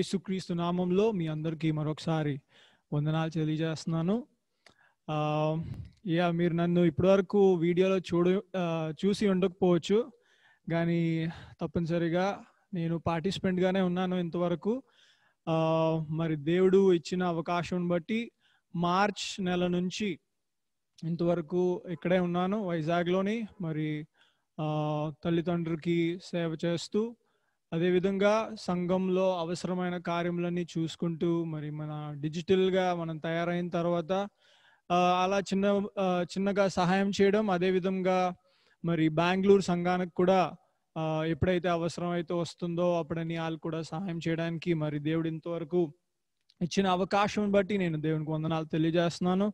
యేసుక్రీస్తు నామంలో మీ అందరికీ మరొకసారి వందనాలు తెలియజేస్తున్నాను యా మీరు నన్ను ఇప్పటివరకు వీడియోలో చూడ చూసి ఉండకపోవచ్చు కానీ తప్పనిసరిగా నేను పార్టిసిపెంట్గానే ఉన్నాను ఇంతవరకు మరి దేవుడు ఇచ్చిన అవకాశం బట్టి మార్చ్ నెల నుంచి ఇంతవరకు ఇక్కడే ఉన్నాను వైజాగ్లోని మరి తల్లిదండ్రులకి సేవ చేస్తూ అదేవిధంగా సంఘంలో అవసరమైన కార్యములన్నీ చూసుకుంటూ మరి మన డిజిటల్గా మనం తయారైన తర్వాత అలా చిన్న చిన్నగా సహాయం చేయడం అదేవిధంగా మరి బెంగళూరు సంఘానికి కూడా ఎప్పుడైతే అవసరం అయితే వస్తుందో అప్పుడని వాళ్ళు కూడా సహాయం చేయడానికి మరి దేవుడు ఇంతవరకు ఇచ్చిన అవకాశం బట్టి నేను దేవునికి వందనాలు తెలియజేస్తున్నాను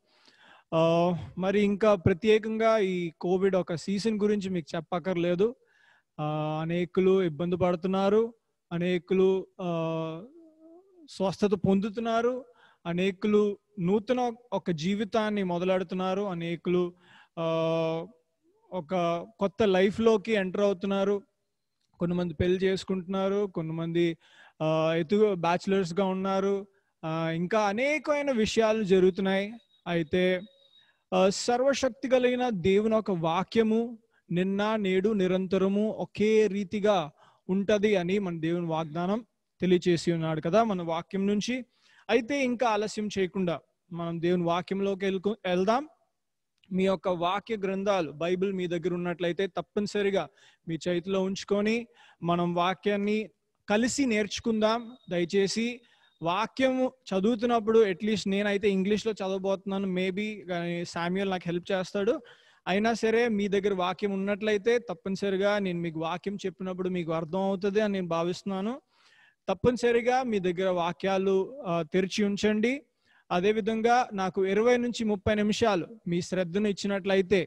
మరి ఇంకా ప్రత్యేకంగా ఈ కోవిడ్ ఒక సీజన్ గురించి మీకు చెప్పక్కర్లేదు అనేకులు ఇబ్బంది పడుతున్నారు అనేకులు స్వస్థత పొందుతున్నారు అనేకులు నూతన ఒక జీవితాన్ని మొదలెడుతున్నారు అనేకులు ఒక కొత్త లైఫ్లోకి ఎంటర్ అవుతున్నారు కొంతమంది పెళ్లి చేసుకుంటున్నారు కొంతమంది ఎతుగు బ్యాచిలర్స్గా ఉన్నారు ఇంకా అనేకమైన విషయాలు జరుగుతున్నాయి అయితే సర్వశక్తి కలిగిన దేవుని ఒక వాక్యము నిన్న నేడు నిరంతరము ఒకే రీతిగా ఉంటది అని మన దేవుని వాగ్దానం తెలియచేసి ఉన్నాడు కదా మన వాక్యం నుంచి అయితే ఇంకా ఆలస్యం చేయకుండా మనం దేవుని వాక్యంలోకి వెళ్కు వెళ్దాం మీ యొక్క వాక్య గ్రంథాలు బైబిల్ మీ దగ్గర ఉన్నట్లయితే తప్పనిసరిగా మీ చేతిలో ఉంచుకొని మనం వాక్యాన్ని కలిసి నేర్చుకుందాం దయచేసి వాక్యము చదువుతున్నప్పుడు అట్లీస్ట్ నేనైతే ఇంగ్లీష్లో చదవబోతున్నాను మేబీ సామ్యుల్ నాకు హెల్ప్ చేస్తాడు అయినా సరే మీ దగ్గర వాక్యం ఉన్నట్లయితే తప్పనిసరిగా నేను మీకు వాక్యం చెప్పినప్పుడు మీకు అర్థం అవుతుంది అని నేను భావిస్తున్నాను తప్పనిసరిగా మీ దగ్గర వాక్యాలు తెరిచి ఉంచండి అదేవిధంగా నాకు ఇరవై నుంచి ముప్పై నిమిషాలు మీ శ్రద్ధను ఇచ్చినట్లయితే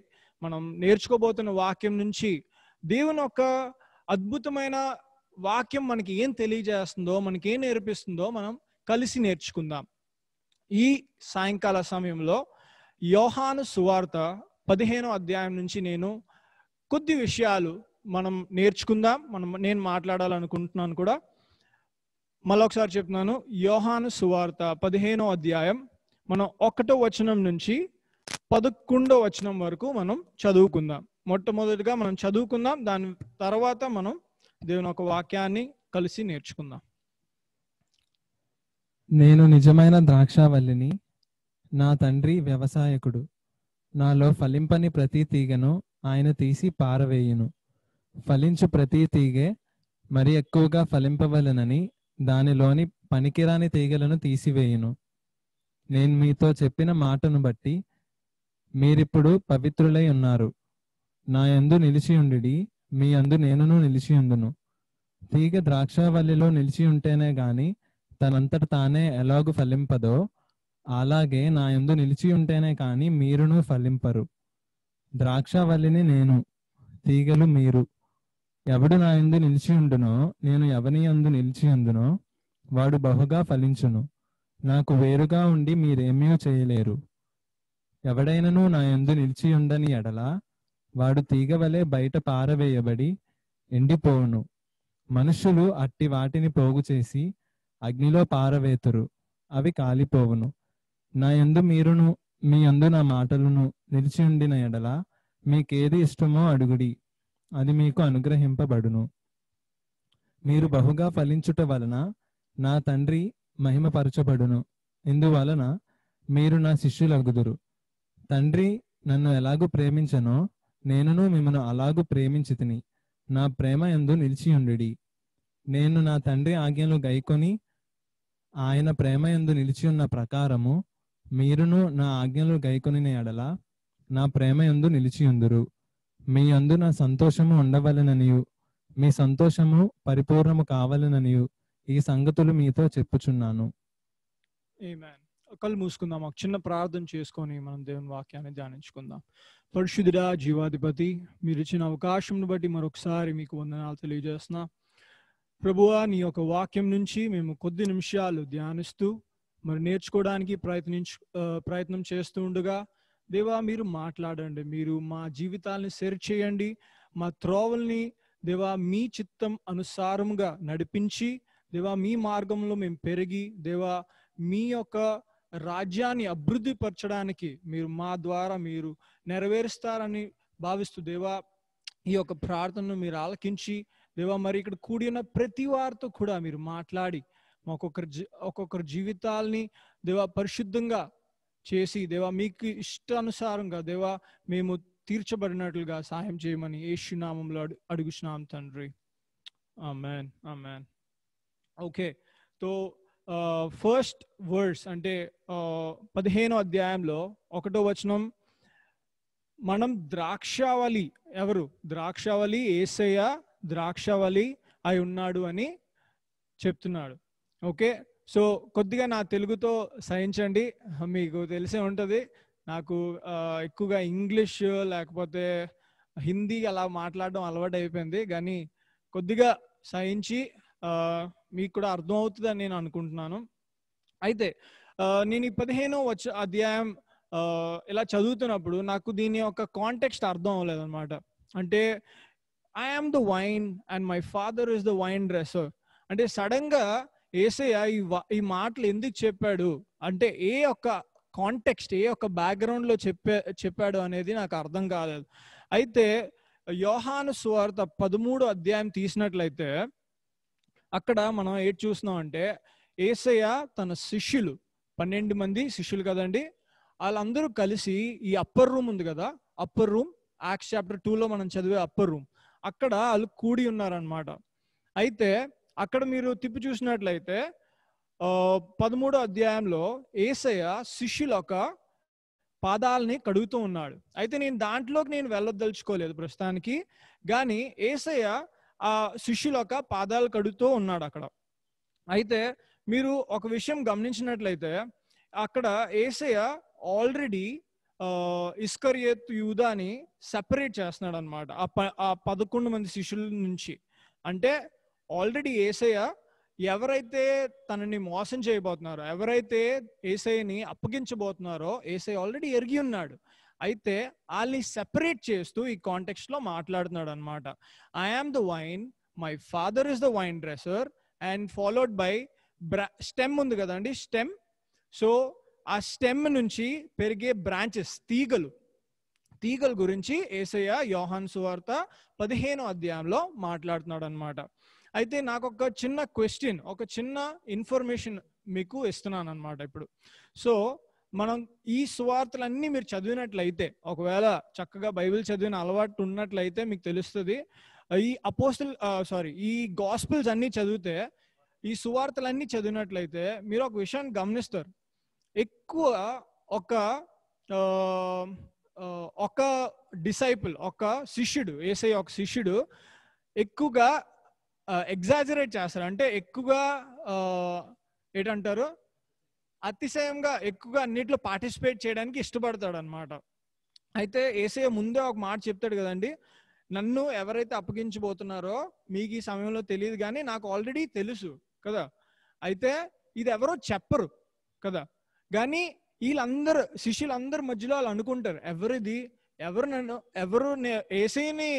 మనం నేర్చుకోబోతున్న వాక్యం నుంచి దేవుని ఒక అద్భుతమైన వాక్యం మనకి ఏం తెలియజేస్తుందో మనకి ఏం నేర్పిస్తుందో మనం కలిసి నేర్చుకుందాం ఈ సాయంకాల సమయంలో యోహాను సువార్త పదిహేనో అధ్యాయం నుంచి నేను కొద్ది విషయాలు మనం నేర్చుకుందాం మనం నేను మాట్లాడాలనుకుంటున్నాను కూడా మళ్ళొకసారి చెప్తున్నాను యోహాను సువార్త పదిహేనో అధ్యాయం మనం ఒకటో వచనం నుంచి పదకొండో వచనం వరకు మనం చదువుకుందాం మొట్టమొదటిగా మనం చదువుకుందాం దాని తర్వాత మనం దేవుని ఒక వాక్యాన్ని కలిసి నేర్చుకుందాం నేను నిజమైన ద్రాక్షావల్లిని నా తండ్రి వ్యవసాయకుడు నాలో ఫలింపని ప్రతి తీగను ఆయన తీసి పారవేయును ఫలించు ప్రతి తీగే మరి ఎక్కువగా ఫలింపవలనని దానిలోని పనికిరాని తీగలను తీసివేయును నేను మీతో చెప్పిన మాటను బట్టి మీరిప్పుడు పవిత్రులై ఉన్నారు నా యందు ఉండి మీ అందు నేనును నిలిచియుండును తీగ ద్రాక్షావల్లిలో నిలిచి ఉంటేనే గాని తనంతట తానే ఎలాగు ఫలింపదో అలాగే నా ఎందు నిలిచి ఉంటేనే కానీ మీరును ఫలింపరు ద్రాక్షవల్లిని నేను తీగలు మీరు ఎవడు నా ఎందు నిలిచి ఉండునో నేను ఎవని ఎందు నిలిచి ఉందునో వాడు బహుగా ఫలించును నాకు వేరుగా ఉండి మీరేమీ చేయలేరు ఎవడైనను నా ఎందు నిలిచి ఉండని ఎడల వాడు తీగవలే బయట పారవేయబడి ఎండిపోవును మనుషులు అట్టి వాటిని పోగు చేసి అగ్నిలో పారవేతురు అవి కాలిపోవును నా యందు మీరును మీ అందు నా మాటలను నిలిచి ఉండిన ఎడల మీకేది ఇష్టమో అడుగుడి అది మీకు అనుగ్రహింపబడును మీరు బహుగా ఫలించుట వలన నా తండ్రి మహిమపరచబడును ఇందువలన మీరు నా శిష్యులగుదురు తండ్రి నన్ను ఎలాగూ ప్రేమించనో నేనును మిమ్మను అలాగూ ప్రేమించి తిని నా ప్రేమ ఎందు నిలిచి ఉండుడి నేను నా తండ్రి ఆజ్ఞలు గైకొని ఆయన ప్రేమ ఎందు నిలిచి ఉన్న ప్రకారము మీరును నా ఆజ్ఞలు గైకొని ఎడల నా ప్రేమ ఎందు ఉందరు మీ అందు నా సంతోషము ఉండవలననియు మీ సంతోషము పరిపూర్ణము కావాలననియు ఈ సంగతులు మీతో చెప్పుచున్నాను కళ్ళు మూసుకుందాం ఒక చిన్న ప్రార్థన చేసుకొని మనం దేవుని వాక్యాన్ని ధ్యానించుకుందాం పరిశుద్ధిరా జీవాధిపతి మీరు ఇచ్చిన అవకాశంను బట్టి మరొకసారి మీకు వందనాలు తెలియజేస్తున్నా ప్రభువా నీ యొక్క వాక్యం నుంచి మేము కొద్ది నిమిషాలు ధ్యానిస్తూ మరి నేర్చుకోవడానికి ప్రయత్నించు ప్రయత్నం చేస్తూ ఉండగా దేవా మీరు మాట్లాడండి మీరు మా జీవితాలని సెర్ చేయండి మా త్రోవల్ని దేవా మీ చిత్తం అనుసారంగా నడిపించి దేవా మీ మార్గంలో మేము పెరిగి దేవా మీ యొక్క రాజ్యాన్ని అభివృద్ధి పరచడానికి మీరు మా ద్వారా మీరు నెరవేరుస్తారని భావిస్తూ దేవా ఈ యొక్క ప్రార్థనను మీరు ఆలకించి దేవా మరి ఇక్కడ కూడిన ప్రతి వారితో కూడా మీరు మాట్లాడి ఒక్కొక్కరి ఒక్కొక్కరి జీవితాల్ని దేవా పరిశుద్ధంగా చేసి దేవా మీకు ఇష్టానుసారంగా దేవా మేము తీర్చబడినట్లుగా సహాయం చేయమని ఏసునామంలో అడు అడుగుచున్నాం తండ్రి ఆ మ్యాన్ ఓకే తో ఫస్ట్ వర్డ్స్ అంటే పదిహేనో అధ్యాయంలో ఒకటో వచనం మనం ద్రాక్షావళి ఎవరు ద్రాక్షావళి ఏసయ్య ద్రాక్షావళి అయి ఉన్నాడు అని చెప్తున్నాడు ఓకే సో కొద్దిగా నా తెలుగుతో సహించండి మీకు తెలిసే ఉంటుంది నాకు ఎక్కువగా ఇంగ్లీష్ లేకపోతే హిందీ అలా మాట్లాడడం అలవాటు అయిపోయింది కానీ కొద్దిగా సహించి మీకు కూడా అర్థం అవుతుందని నేను అనుకుంటున్నాను అయితే నేను ఈ పదిహేను వచ్చ అధ్యాయం ఇలా చదువుతున్నప్పుడు నాకు దీని యొక్క కాంటెక్స్ట్ అర్థం అవ్వలేదు అనమాట అంటే I the vine and my father is the vine dresser అంటే సడన్గా ఏసయ్య ఈ ఈ మాటలు ఎందుకు చెప్పాడు అంటే ఏ ఒక్క కాంటెక్స్ట్ ఏ బ్యాక్గ్రౌండ్ బ్యాక్గ్రౌండ్లో చెప్పే చెప్పాడు అనేది నాకు అర్థం కాలేదు అయితే యోహాను సువార్త పదమూడు అధ్యాయం తీసినట్లయితే అక్కడ మనం ఏం చూసినాం అంటే ఏసయ్య తన శిష్యులు పన్నెండు మంది శిష్యులు కదండి వాళ్ళందరూ కలిసి ఈ అప్పర్ రూమ్ ఉంది కదా అప్పర్ రూమ్ యాక్స్ చాప్టర్ టూలో మనం చదివే అప్పర్ రూమ్ అక్కడ వాళ్ళు కూడి ఉన్నారనమాట అయితే అక్కడ మీరు తిప్పి చూసినట్లయితే పదమూడో అధ్యాయంలో ఏసయ్య శిష్యులు ఒక పాదాలని కడుగుతూ ఉన్నాడు అయితే నేను దాంట్లోకి నేను వెళ్ళదలుచుకోలేదు ప్రస్తుతానికి కానీ ఏసయ్య ఆ శిష్యులు ఒక పాదాలు కడుగుతూ ఉన్నాడు అక్కడ అయితే మీరు ఒక విషయం గమనించినట్లయితే అక్కడ ఏసయ్య ఆల్రెడీ ఇస్కరియత్ యూదాని సెపరేట్ చేస్తున్నాడు అనమాట ఆ ప ఆ పదకొండు మంది శిష్యుల నుంచి అంటే ఆల్రెడీ ఏసయ్య ఎవరైతే తనని మోసం చేయబోతున్నారో ఎవరైతే ఏసఐని అప్పగించబోతున్నారో ఏసై ఆల్రెడీ ఎరిగి ఉన్నాడు అయితే వాళ్ళని సెపరేట్ చేస్తూ ఈ కాంటెక్స్ట్ లో మాట్లాడుతున్నాడు అనమాట I am the vine my father is the vine dresser and followed by bra stem ఉంది కదండి స్టెమ్ సో ఆ స్టెమ్ నుంచి పెరిగే బ్రాంచెస్ తీగలు తీగల గురించి ఏసయ్య యోహాన్ సువార్త పదిహేను అధ్యాయంలో మాట్లాడుతున్నాడు అనమాట అయితే నాకు ఒక చిన్న క్వశ్చన్ ఒక చిన్న ఇన్ఫర్మేషన్ మీకు ఇస్తున్నాను అనమాట ఇప్పుడు సో మనం ఈ సువార్తలన్నీ మీరు చదివినట్లయితే ఒకవేళ చక్కగా బైబిల్ చదివిన అలవాటు ఉన్నట్లయితే మీకు తెలుస్తుంది ఈ అపోస్టల్ సారీ ఈ గాస్పిల్స్ అన్నీ చదివితే ఈ సువార్తలన్నీ చదివినట్లయితే మీరు ఒక విషయాన్ని గమనిస్తారు ఎక్కువ ఒక ఒక డిసైపుల్ ఒక శిష్యుడు ఏసై ఒక శిష్యుడు ఎక్కువగా ఎగ్జాజరేట్ చేస్తారు అంటే ఎక్కువగా ఏంటంటారు అతిశయంగా ఎక్కువగా అన్నిట్లో పార్టిసిపేట్ చేయడానికి ఇష్టపడతాడు అనమాట అయితే ఏసే ముందే ఒక మాట చెప్తాడు కదండి నన్ను ఎవరైతే అప్పగించబోతున్నారో మీకు ఈ సమయంలో తెలియదు కానీ నాకు ఆల్రెడీ తెలుసు కదా అయితే ఇది ఎవరో చెప్పరు కదా కానీ వీళ్ళందరూ శిష్యులందరి మధ్యలో వాళ్ళు అనుకుంటారు ఎవరిది ఎవరు నన్ను ఎవరు ఏసీని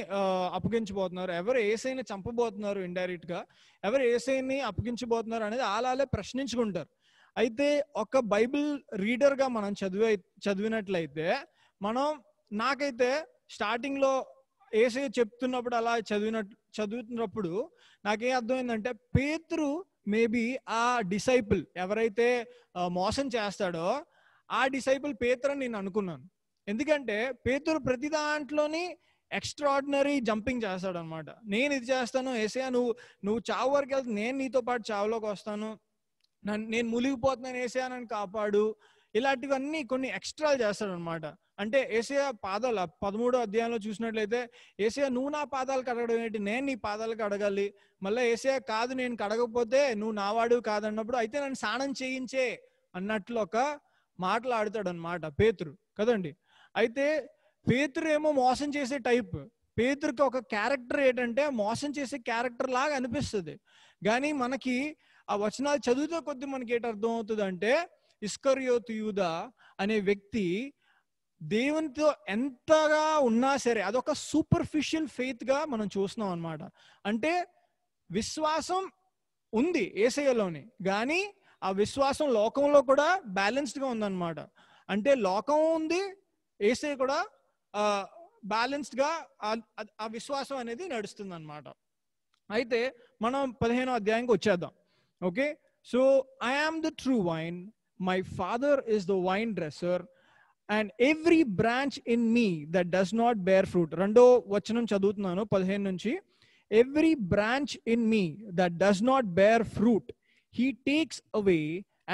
అప్పగించబోతున్నారు ఎవరు ఏసీని చంపబోతున్నారు ఇండైరెక్ట్ గా ఎవరు ఏసీని అప్పగించబోతున్నారు అనేది ఆలాలే ప్రశ్నించుకుంటారు అయితే ఒక బైబిల్ రీడర్ గా మనం చదివే చదివినట్లయితే మనం నాకైతే స్టార్టింగ్ లో ఏసీ చెప్తున్నప్పుడు అలా చదివినట్టు చదువుతున్నప్పుడు నాకేం అర్థమైందంటే పేతురు మేబీ ఆ డిసైపుల్ ఎవరైతే మోసం చేస్తాడో ఆ డిసైపుల్ పేతురు అని నేను అనుకున్నాను ఎందుకంటే పేతురు ప్రతి దాంట్లోని ఎక్స్ట్రాడినరీ జంపింగ్ చేస్తాడు అనమాట నేను ఇది చేస్తాను ఏసయా నువ్వు నువ్వు చావు వరకు వెళ్తే నేను నీతో పాటు చావులోకి వస్తాను నన్ను నేను మునిగిపోతున్నాను ఏసయా నన్ను కాపాడు ఇలాంటివన్నీ కొన్ని ఎక్స్ట్రాలు చేస్తాడు అనమాట అంటే ఏసయా పాదాలు పదమూడో అధ్యాయంలో చూసినట్లయితే ఏసయా నువ్వు నా పాదాలు కడగడం ఏంటి నేను నీ పాదాలు కడగాలి మళ్ళీ ఏసయా కాదు నేను కడగకపోతే నువ్వు నావాడు కాదన్నప్పుడు అయితే నన్ను స్నానం చేయించే అన్నట్లు ఒక మాట్లాడతాడు అనమాట పేతురు కదండి అయితే పేతురు ఏమో మోసం చేసే టైప్ పేతురికి ఒక క్యారెక్టర్ ఏంటంటే మోసం చేసే క్యారెక్టర్ లాగా అనిపిస్తుంది కానీ మనకి ఆ వచనాలు చదివితే కొద్ది మనకి ఏంటి అర్థం అవుతుంది అంటే ఇస్కరియోతు అనే వ్యక్తి దేవునితో ఎంతగా ఉన్నా సరే అదొక సూపర్ఫిషియల్ గా మనం చూస్తున్నాం అనమాట అంటే విశ్వాసం ఉంది ఏసయ్యలోని కానీ ఆ విశ్వాసం లోకంలో కూడా బ్యాలెన్స్డ్గా ఉందన్నమాట అంటే లోకం ఉంది ఏసే కూడా బ్యాలెన్స్డ్గా ఆ విశ్వాసం అనేది నడుస్తుంది అనమాట అయితే మనం పదిహేనో అధ్యాయంకి వచ్చేద్దాం okay so I am the true vine my father is the vine dresser and every branch in me that does not bear fruit రెండో వచనం చదువుతున్నాను పదిహేను నుంచి every branch in me that does not bear fruit he takes away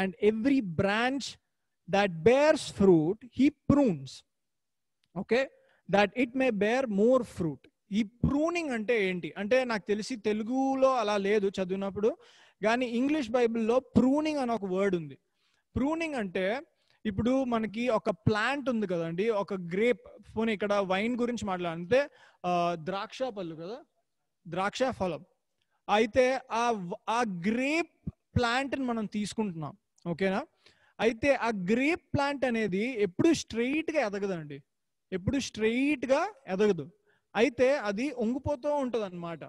and every branch that bears fruit he prunes okay that it may bear more fruit ఈ pruning అంటే ఏంటి అంటే నాకు తెలిసి తెలుగులో అలా లేదు చదివినప్పుడు కానీ ఇంగ్లీష్ బైబిల్లో ప్రూనింగ్ అని ఒక వర్డ్ ఉంది ప్రూనింగ్ అంటే ఇప్పుడు మనకి ఒక ప్లాంట్ ఉంది కదండి ఒక గ్రేప్ పోనీ ఇక్కడ వైన్ గురించి మాట్లాడితే ద్రాక్ష పళ్ళు కదా ద్రాక్ష ఫలం అయితే ఆ ఆ గ్రేప్ ప్లాంట్ని మనం తీసుకుంటున్నాం ఓకేనా అయితే ఆ గ్రేప్ ప్లాంట్ అనేది ఎప్పుడు స్ట్రెయిట్గా ఎదగదండి ఎప్పుడు స్ట్రెయిట్గా ఎదగదు అయితే అది ఒంగిపోతూ ఉంటుంది అనమాట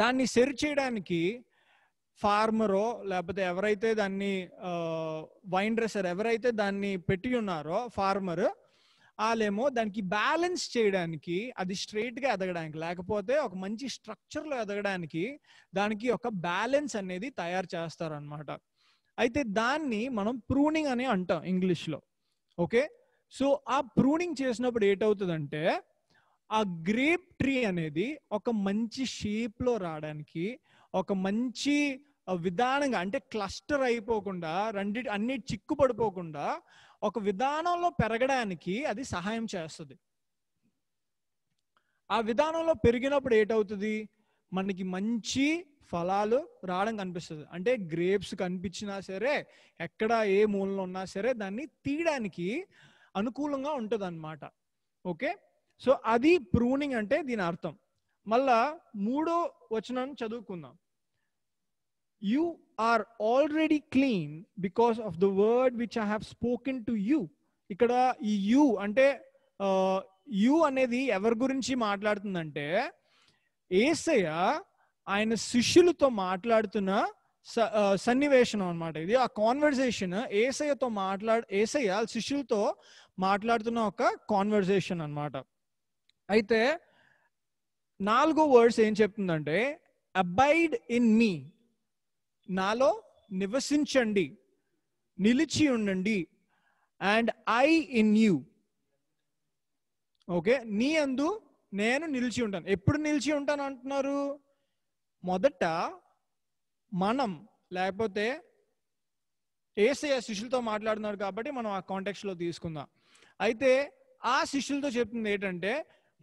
దాన్ని సెర్ చేయడానికి ఫార్మరో లేకపోతే ఎవరైతే దాన్ని వైన్ డ్రెస్సర్ ఎవరైతే దాన్ని పెట్టి ఉన్నారో ఫార్మర్ వాళ్ళేమో దానికి బ్యాలెన్స్ చేయడానికి అది స్ట్రైట్గా ఎదగడానికి లేకపోతే ఒక మంచి స్ట్రక్చర్లో ఎదగడానికి దానికి ఒక బ్యాలెన్స్ అనేది తయారు చేస్తారనమాట అయితే దాన్ని మనం ప్రూనింగ్ అని అంటాం ఇంగ్లీష్లో ఓకే సో ఆ ప్రూనింగ్ చేసినప్పుడు ఏటవుతుందంటే ఆ గ్రేప్ ట్రీ అనేది ఒక మంచి షేప్లో రావడానికి ఒక మంచి విధానంగా అంటే క్లస్టర్ అయిపోకుండా రెండి అన్ని చిక్కు పడిపోకుండా ఒక విధానంలో పెరగడానికి అది సహాయం చేస్తుంది ఆ విధానంలో పెరిగినప్పుడు ఏటవుతుంది మనకి మంచి ఫలాలు రావడం కనిపిస్తుంది అంటే గ్రేప్స్ కనిపించినా సరే ఎక్కడ ఏ మూలలో ఉన్నా సరే దాన్ని తీయడానికి అనుకూలంగా ఉంటుంది అనమాట ఓకే సో అది ప్రూనింగ్ అంటే దీని అర్థం మళ్ళా మూడో వచనాన్ని చదువుకుందాం you are already clean because of the word which I have spoken to you ఇక్కడ ఈ యు అంటే యు అనేది ఎవరి గురించి మాట్లాడుతుందంటే ఏసయ్య ఆయన శిష్యులతో మాట్లాడుతున్న సన్నివేశం అనమాట ఇది ఆ కాన్వర్జేషన్ ఏసయ్యతో మాట్లాడు ఏసయ్య శిష్యులతో మాట్లాడుతున్న ఒక కాన్వర్జేషన్ అనమాట అయితే నాలుగో వర్డ్స్ ఏం చెప్తుందంటే అబైడ్ ఇన్ మీ నాలో నివసించండి నిలిచి ఉండండి and I in you okay నీ అందు నేను నిలిచి ఉంటాను ఎప్పుడు నిలిచి ఉంటాను అంటున్నారు మొదట మనం లేకపోతే ఏసే శిష్యులతో మాట్లాడుతున్నారు కాబట్టి మనం ఆ కాంటాక్ట్స్లో తీసుకుందాం అయితే ఆ శిష్యులతో చెప్తుంది ఏంటంటే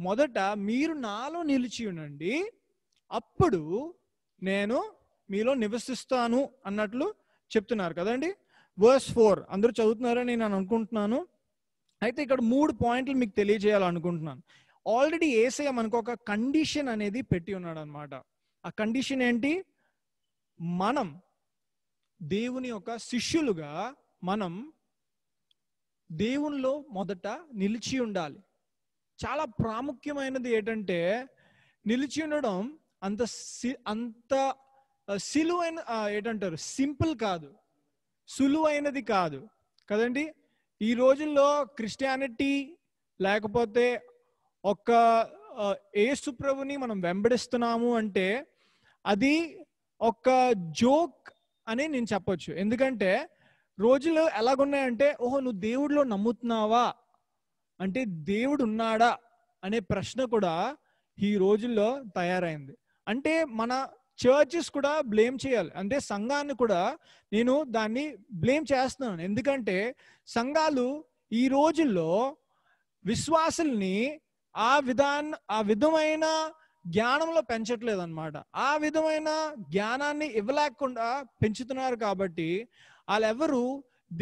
మొదట మీరు నాలో నిలిచి ఉండండి అప్పుడు నేను మీలో నివసిస్తాను అన్నట్లు చెప్తున్నారు కదండి వర్స్ ఫోర్ అందరూ చదువుతున్నారని నేను అనుకుంటున్నాను అయితే ఇక్కడ మూడు పాయింట్లు మీకు తెలియజేయాలనుకుంటున్నాను ఆల్రెడీ ఏసే మనకు ఒక కండిషన్ అనేది పెట్టి ఉన్నాడు అనమాట ఆ కండిషన్ ఏంటి మనం దేవుని యొక్క శిష్యులుగా మనం దేవునిలో మొదట నిలిచి ఉండాలి చాలా ప్రాముఖ్యమైనది ఏంటంటే నిలిచి ఉండడం అంత అంత సిలువైన ఏంటంటారు సింపుల్ కాదు సులువైనది కాదు కదండి ఈ రోజుల్లో క్రిస్టియానిటీ లేకపోతే ఒక్క ఏసు ప్రభుని మనం వెంబడిస్తున్నాము అంటే అది ఒక జోక్ అని నేను చెప్పొచ్చు ఎందుకంటే రోజులు ఎలాగున్నాయంటే ఓహో నువ్వు దేవుడిలో నమ్ముతున్నావా అంటే దేవుడు ఉన్నాడా అనే ప్రశ్న కూడా ఈ రోజుల్లో తయారైంది అంటే మన చర్చెస్ కూడా బ్లేమ్ చేయాలి అంటే సంఘాన్ని కూడా నేను దాన్ని బ్లేమ్ చేస్తున్నాను ఎందుకంటే సంఘాలు ఈ రోజుల్లో విశ్వాసుల్ని ఆ విధాన్ ఆ విధమైన జ్ఞానంలో పెంచట్లేదు అనమాట ఆ విధమైన జ్ఞానాన్ని ఇవ్వలేకుండా పెంచుతున్నారు కాబట్టి వాళ్ళెవరు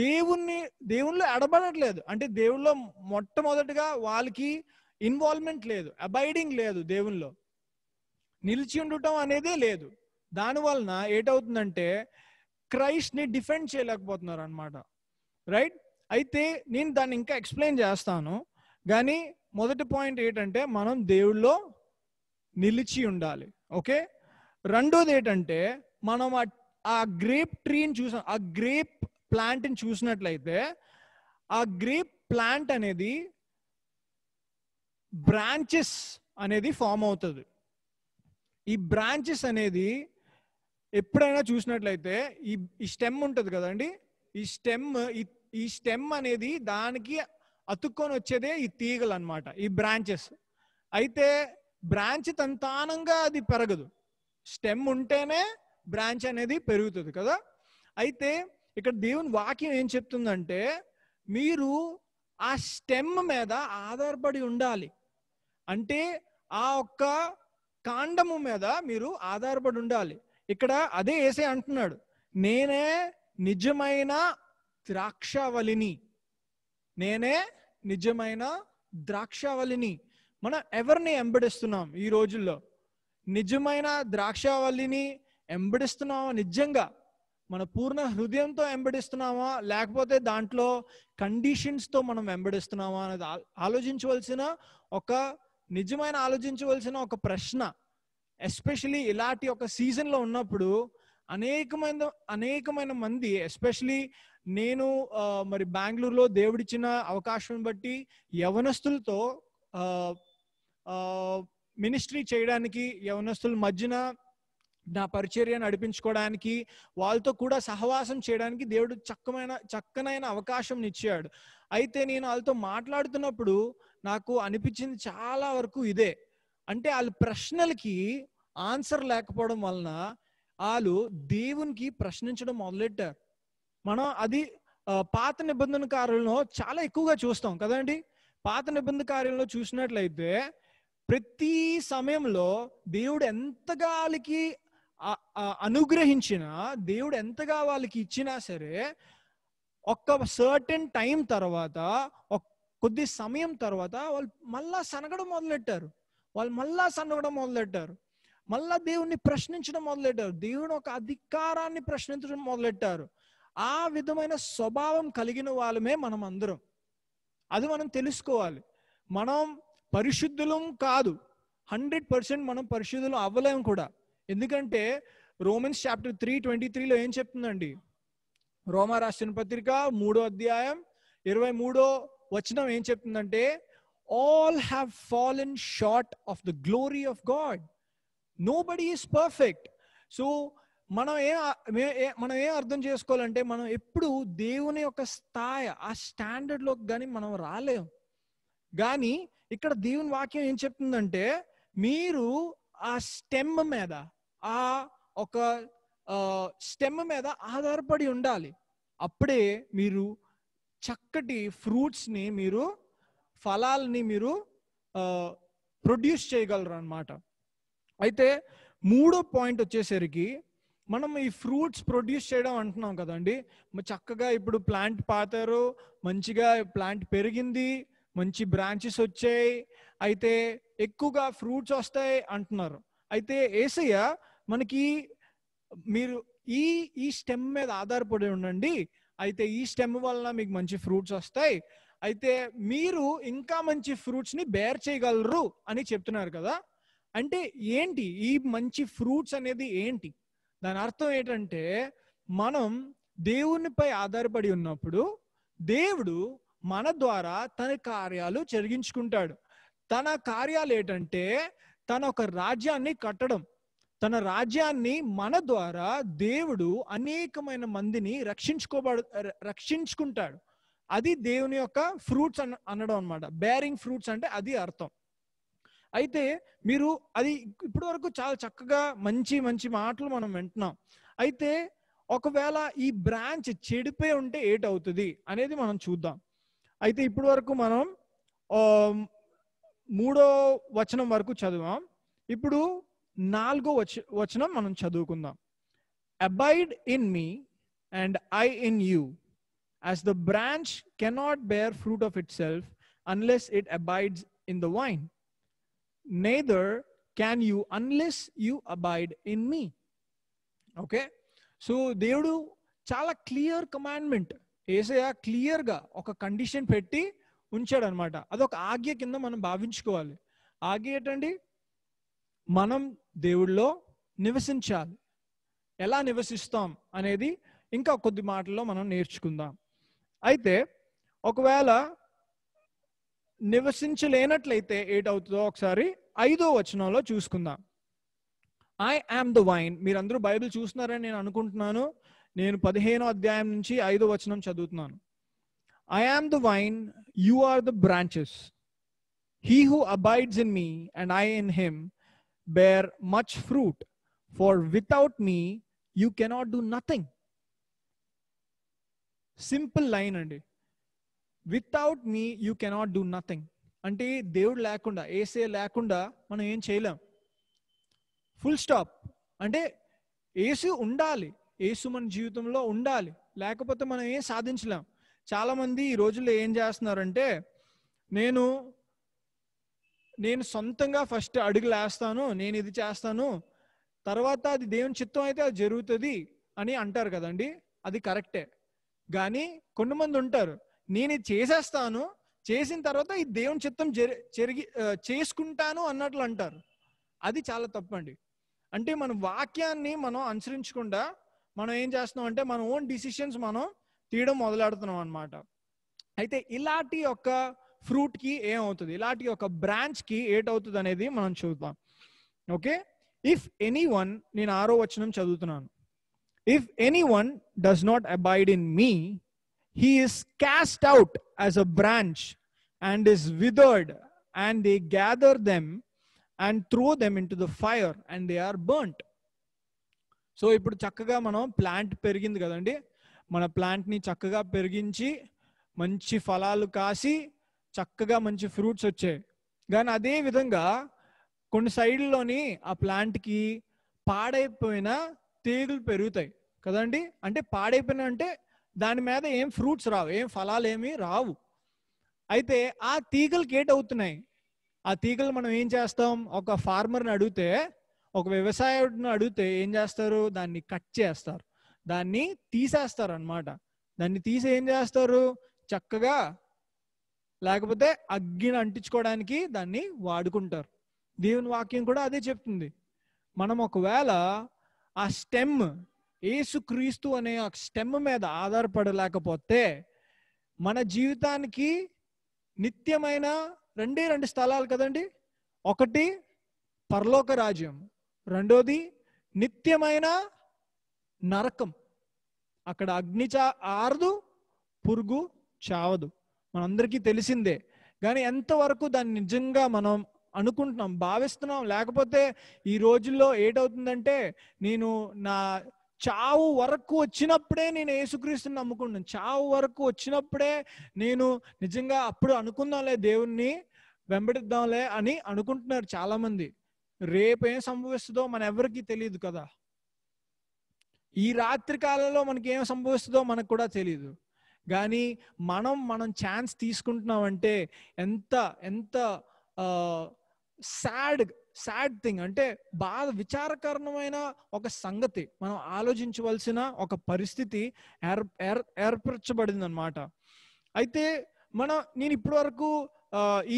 దేవుణ్ణి దేవుళ్ళు ఎడబడట్లేదు అంటే దేవుళ్ళో మొట్టమొదటిగా వాళ్ళకి ఇన్వాల్వ్మెంట్ లేదు అబైడింగ్ లేదు దేవుల్లో నిలిచి ఉండటం అనేదే లేదు దాని వలన ఏటవుతుందంటే క్రైస్ట్ని డిఫెండ్ చేయలేకపోతున్నారు అనమాట రైట్ అయితే నేను దాన్ని ఇంకా ఎక్స్ప్లెయిన్ చేస్తాను కానీ మొదటి పాయింట్ ఏంటంటే మనం దేవుళ్ళో నిలిచి ఉండాలి ఓకే రెండోది ఏంటంటే మనం ఆ ఆ గ్రేప్ ట్రీని చూసా ఆ గ్రేప్ ప్లాంట్ని చూసినట్లయితే ఆ గ్రేప్ ప్లాంట్ అనేది బ్రాంచెస్ అనేది ఫామ్ అవుతుంది ఈ బ్రాంచెస్ అనేది ఎప్పుడైనా చూసినట్లయితే ఈ ఈ స్టెమ్ ఉంటుంది కదండి ఈ స్టెమ్ ఈ స్టెమ్ అనేది దానికి అతుక్కొని వచ్చేదే ఈ తీగలు అనమాట ఈ బ్రాంచెస్ అయితే బ్రాంచ్ తంతానంగా అది పెరగదు స్టెమ్ ఉంటేనే బ్రాంచ్ అనేది పెరుగుతుంది కదా అయితే ఇక్కడ దేవుని వాక్యం ఏం చెప్తుందంటే మీరు ఆ స్టెమ్ మీద ఆధారపడి ఉండాలి అంటే ఆ ఒక్క కాండము మీద మీరు ఆధారపడి ఉండాలి ఇక్కడ అదే వేసే అంటున్నాడు నేనే నిజమైన ద్రాక్షవలిని నేనే నిజమైన ద్రాక్షవలిని మనం ఎవరిని ఎంబడిస్తున్నాం ఈ రోజుల్లో నిజమైన ద్రాక్షవల్లిని ఎంబడిస్తున్నావా నిజంగా మన పూర్ణ హృదయంతో ఎంబడిస్తున్నావా లేకపోతే దాంట్లో కండిషన్స్తో మనం వెంబడిస్తున్నావా అనేది ఆలోచించవలసిన ఒక నిజమైన ఆలోచించవలసిన ఒక ప్రశ్న ఎస్పెషలీ ఇలాంటి ఒక సీజన్లో ఉన్నప్పుడు అనేకమైన అనేకమైన మంది ఎస్పెషలీ నేను మరి బెంగళూరులో దేవుడిచ్చిన అవకాశం బట్టి యవనస్తులతో మినిస్ట్రీ చేయడానికి యవనస్తుల మధ్యన నా పరిచర్య నడిపించుకోవడానికి వాళ్ళతో కూడా సహవాసం చేయడానికి దేవుడు చక్కమైన చక్కనైన అవకాశం ఇచ్చాడు అయితే నేను వాళ్ళతో మాట్లాడుతున్నప్పుడు నాకు అనిపించింది చాలా వరకు ఇదే అంటే వాళ్ళ ప్రశ్నలకి ఆన్సర్ లేకపోవడం వలన వాళ్ళు దేవునికి ప్రశ్నించడం మొదలెట్టారు మనం అది పాత నిబంధన కార్యంలో చాలా ఎక్కువగా చూస్తాం కదండి పాత నిబంధన కార్యంలో చూసినట్లయితే ప్రతి సమయంలో దేవుడు ఎంతగా వాళ్ళకి అనుగ్రహించిన దేవుడు ఎంతగా వాళ్ళకి ఇచ్చినా సరే ఒక్క సర్టెన్ టైం తర్వాత కొద్ది సమయం తర్వాత వాళ్ళు మళ్ళా సనగడం మొదలెట్టారు వాళ్ళు మళ్ళా సనగడం మొదలెట్టారు మళ్ళా దేవుణ్ణి ప్రశ్నించడం మొదలెట్టారు దేవుని ఒక అధికారాన్ని ప్రశ్నించడం మొదలెట్టారు ఆ విధమైన స్వభావం కలిగిన వాళ్ళమే మనం అందరం అది మనం తెలుసుకోవాలి మనం పరిశుద్ధులం కాదు హండ్రెడ్ పర్సెంట్ మనం పరిశుద్ధులు అవ్వలేము కూడా ఎందుకంటే రోమన్స్ చాప్టర్ త్రీ ట్వంటీ త్రీలో ఏం చెప్తుందండి రోమా రాష్ట్ర పత్రిక మూడో అధ్యాయం ఇరవై మూడో వచనం ఏం చెప్తుందంటే all have fallen short of the glory of God nobody is perfect so మనం ఏం మనం ఏం అర్థం చేసుకోవాలంటే మనం ఎప్పుడు దేవుని యొక్క స్థాయి ఆ స్టాండర్డ్లోకి కానీ మనం రాలేం కానీ ఇక్కడ దేవుని వాక్యం ఏం చెప్తుందంటే మీరు ఆ స్టెమ్ మీద ఆ ఒక స్టెమ్ మీద ఆధారపడి ఉండాలి అప్పుడే మీరు చక్కటి ఫ్రూట్స్ని మీరు ఫలాల్ని మీరు ప్రొడ్యూస్ చేయగలరు అనమాట అయితే మూడో పాయింట్ వచ్చేసరికి మనం ఈ ఫ్రూట్స్ ప్రొడ్యూస్ చేయడం అంటున్నాం కదండి చక్కగా ఇప్పుడు ప్లాంట్ పాతారు మంచిగా ప్లాంట్ పెరిగింది మంచి బ్రాంచెస్ వచ్చాయి అయితే ఎక్కువగా ఫ్రూట్స్ వస్తాయి అంటున్నారు అయితే ఏసయ్య మనకి మీరు ఈ ఈ స్టెమ్ మీద ఆధారపడి ఉండండి అయితే ఈ స్టెమ్ వలన మీకు మంచి ఫ్రూట్స్ వస్తాయి అయితే మీరు ఇంకా మంచి ఫ్రూట్స్ ని బేర్ చేయగలరు అని చెప్తున్నారు కదా అంటే ఏంటి ఈ మంచి ఫ్రూట్స్ అనేది ఏంటి దాని అర్థం ఏంటంటే మనం దేవునిపై ఆధారపడి ఉన్నప్పుడు దేవుడు మన ద్వారా తన కార్యాలు జరిగించుకుంటాడు తన కార్యాలు ఏంటంటే తన ఒక రాజ్యాన్ని కట్టడం తన రాజ్యాన్ని మన ద్వారా దేవుడు అనేకమైన మందిని రక్షించుకోబడు రక్షించుకుంటాడు అది దేవుని యొక్క ఫ్రూట్స్ అన అనడం అనమాట బేరింగ్ ఫ్రూట్స్ అంటే అది అర్థం అయితే మీరు అది ఇప్పటి వరకు చాలా చక్కగా మంచి మంచి మాటలు మనం వింటున్నాం అయితే ఒకవేళ ఈ బ్రాంచ్ చెడిపోయి ఉంటే ఏటవుతుంది అనేది మనం చూద్దాం అయితే ఇప్పటి వరకు మనం మూడో వచనం వరకు చదివాం ఇప్పుడు నాలుగో వచ వచనం మనం చదువుకుందాం abide in me and I in you as the branch cannot bear fruit of itself unless it abides in the vine neither can you unless you abide in me okay so దేవుడు చాలా clear commandment ఏసయ క్లియర్గా ఒక condition పెట్టి ఉంచాడు అనమాట అదొక ఆజ్ఞ కింద మనం భావించుకోవాలి ఆజ్ఞ ఏంటండి మనం దేవుడిలో నివసించాలి ఎలా నివసిస్తాం అనేది ఇంకా కొద్ది మాటల్లో మనం నేర్చుకుందాం అయితే ఒకవేళ నివసించలేనట్లయితే ఏటవుతుందో ఒకసారి ఐదో వచనంలో చూసుకుందాం ఐ ఆమ్ ద వైన్ మీరందరూ బైబిల్ చూస్తున్నారని నేను అనుకుంటున్నాను నేను పదిహేనో అధ్యాయం నుంచి ఐదో వచనం చదువుతున్నాను I am the vine, you are the branches. He who abides in me and I in him bear much fruit, for without me you cannot do nothing. Simple line అండి without me you cannot do nothing అంటే దేవుడు లేకుండా ఏసే లేకుండా మనం ఏం చేయలేం full stop అంటే ఏసు ఉండాలి ఏసు మన జీవితంలో ఉండాలి లేకపోతే మనం ఏం సాధించలేం చాలా మంది ఈ రోజుల్లో ఏం చేస్తున్నారంటే నేను నేను సొంతంగా ఫస్ట్ అడుగులేస్తాను నేను ఇది చేస్తాను తర్వాత అది దేవుని చిత్తం అయితే అది జరుగుతుంది అని అంటారు కదండి అది కరెక్టే కానీ కొంతమంది ఉంటారు నేను ఇది చేసేస్తాను చేసిన తర్వాత ఈ దేవుని చిత్తం జరిగి చేసుకుంటాను అన్నట్లు అంటారు అది చాలా తప్పండి అంటే మన వాక్యాన్ని మనం అనుసరించకుండా మనం ఏం చేస్తున్నాం అంటే మన ఓన్ డిసిషన్స్ మనం తీయడం మొదలాడుతున్నాం అనమాట అయితే ఇలాంటి యొక్క ఫ్రూట్కి ఏమవుతుంది ఇలాంటి ఒక బ్రాంచ్కి ఏటవుతుంది అనేది మనం చూద్దాం ఓకే ఇఫ్ ఎనీ వన్ నేను ఆరో వచనం చదువుతున్నాను if anyone does not abide in me he cast out as a branch and is withered and they gather them and throw them into the fire and they are burnt so ఇప్పుడు చక్కగా మనం plant పెరిగింది కదండి మన ప్లాంట్ని చక్కగా పెరిగించి మంచి ఫలాలు కాసి చక్కగా మంచి ఫ్రూట్స్ వచ్చాయి కానీ అదే విధంగా కొన్ని సైడ్లోని ఆ ప్లాంట్కి పాడైపోయిన తీగులు పెరుగుతాయి కదండి అంటే పాడైపోయిన అంటే దాని మీద ఏం ఫ్రూట్స్ రావు ఏం ఫలాలు ఏమి రావు అయితే ఆ తీగలు అవుతున్నాయి ఆ తీగలు మనం ఏం చేస్తాం ఒక ఫార్మర్ని అడిగితే ఒక వ్యవసాయుడిని అడిగితే ఏం చేస్తారు దాన్ని కట్ చేస్తారు దాన్ని తీసేస్తారు అనమాట దాన్ని తీసి ఏం చేస్తారు చక్కగా లేకపోతే అగ్గిని అంటించుకోవడానికి దాన్ని వాడుకుంటారు దేవుని వాక్యం కూడా అదే చెప్తుంది మనం ఒకవేళ ఆ స్టెమ్ ఏసు క్రీస్తు అనే ఆ స్టెమ్ మీద ఆధారపడలేకపోతే మన జీవితానికి నిత్యమైన రెండే రెండు స్థలాలు కదండి ఒకటి పరలోక రాజ్యం రెండోది నిత్యమైన నరకం అక్కడ అగ్ని చా ఆరదు పురుగు చావదు మనందరికీ తెలిసిందే కానీ ఎంతవరకు దాన్ని నిజంగా మనం అనుకుంటున్నాం భావిస్తున్నాం లేకపోతే ఈ రోజుల్లో ఏటవుతుందంటే నేను నా చావు వరకు వచ్చినప్పుడే నేను యేసుక్రీస్తుని నమ్ముకుంటున్నాను చావు వరకు వచ్చినప్పుడే నేను నిజంగా అప్పుడు అనుకుందాంలే దేవుణ్ణి వెంబడిద్దాంలే అని అనుకుంటున్నారు చాలామంది రేపు ఏం సంభవిస్తుందో మన ఎవరికీ తెలియదు కదా ఈ రాత్రి కాలంలో మనకి ఏం సంభవిస్తుందో మనకు కూడా తెలియదు కానీ మనం మనం ఛాన్స్ తీసుకుంటున్నామంటే ఎంత ఎంత సాడ్ సాడ్ థింగ్ అంటే బాధ విచారకరణమైన ఒక సంగతి మనం ఆలోచించవలసిన ఒక పరిస్థితి ఏర్ ఏర్ ఏర్పరచబడింది అనమాట అయితే మన నేను ఇప్పటి వరకు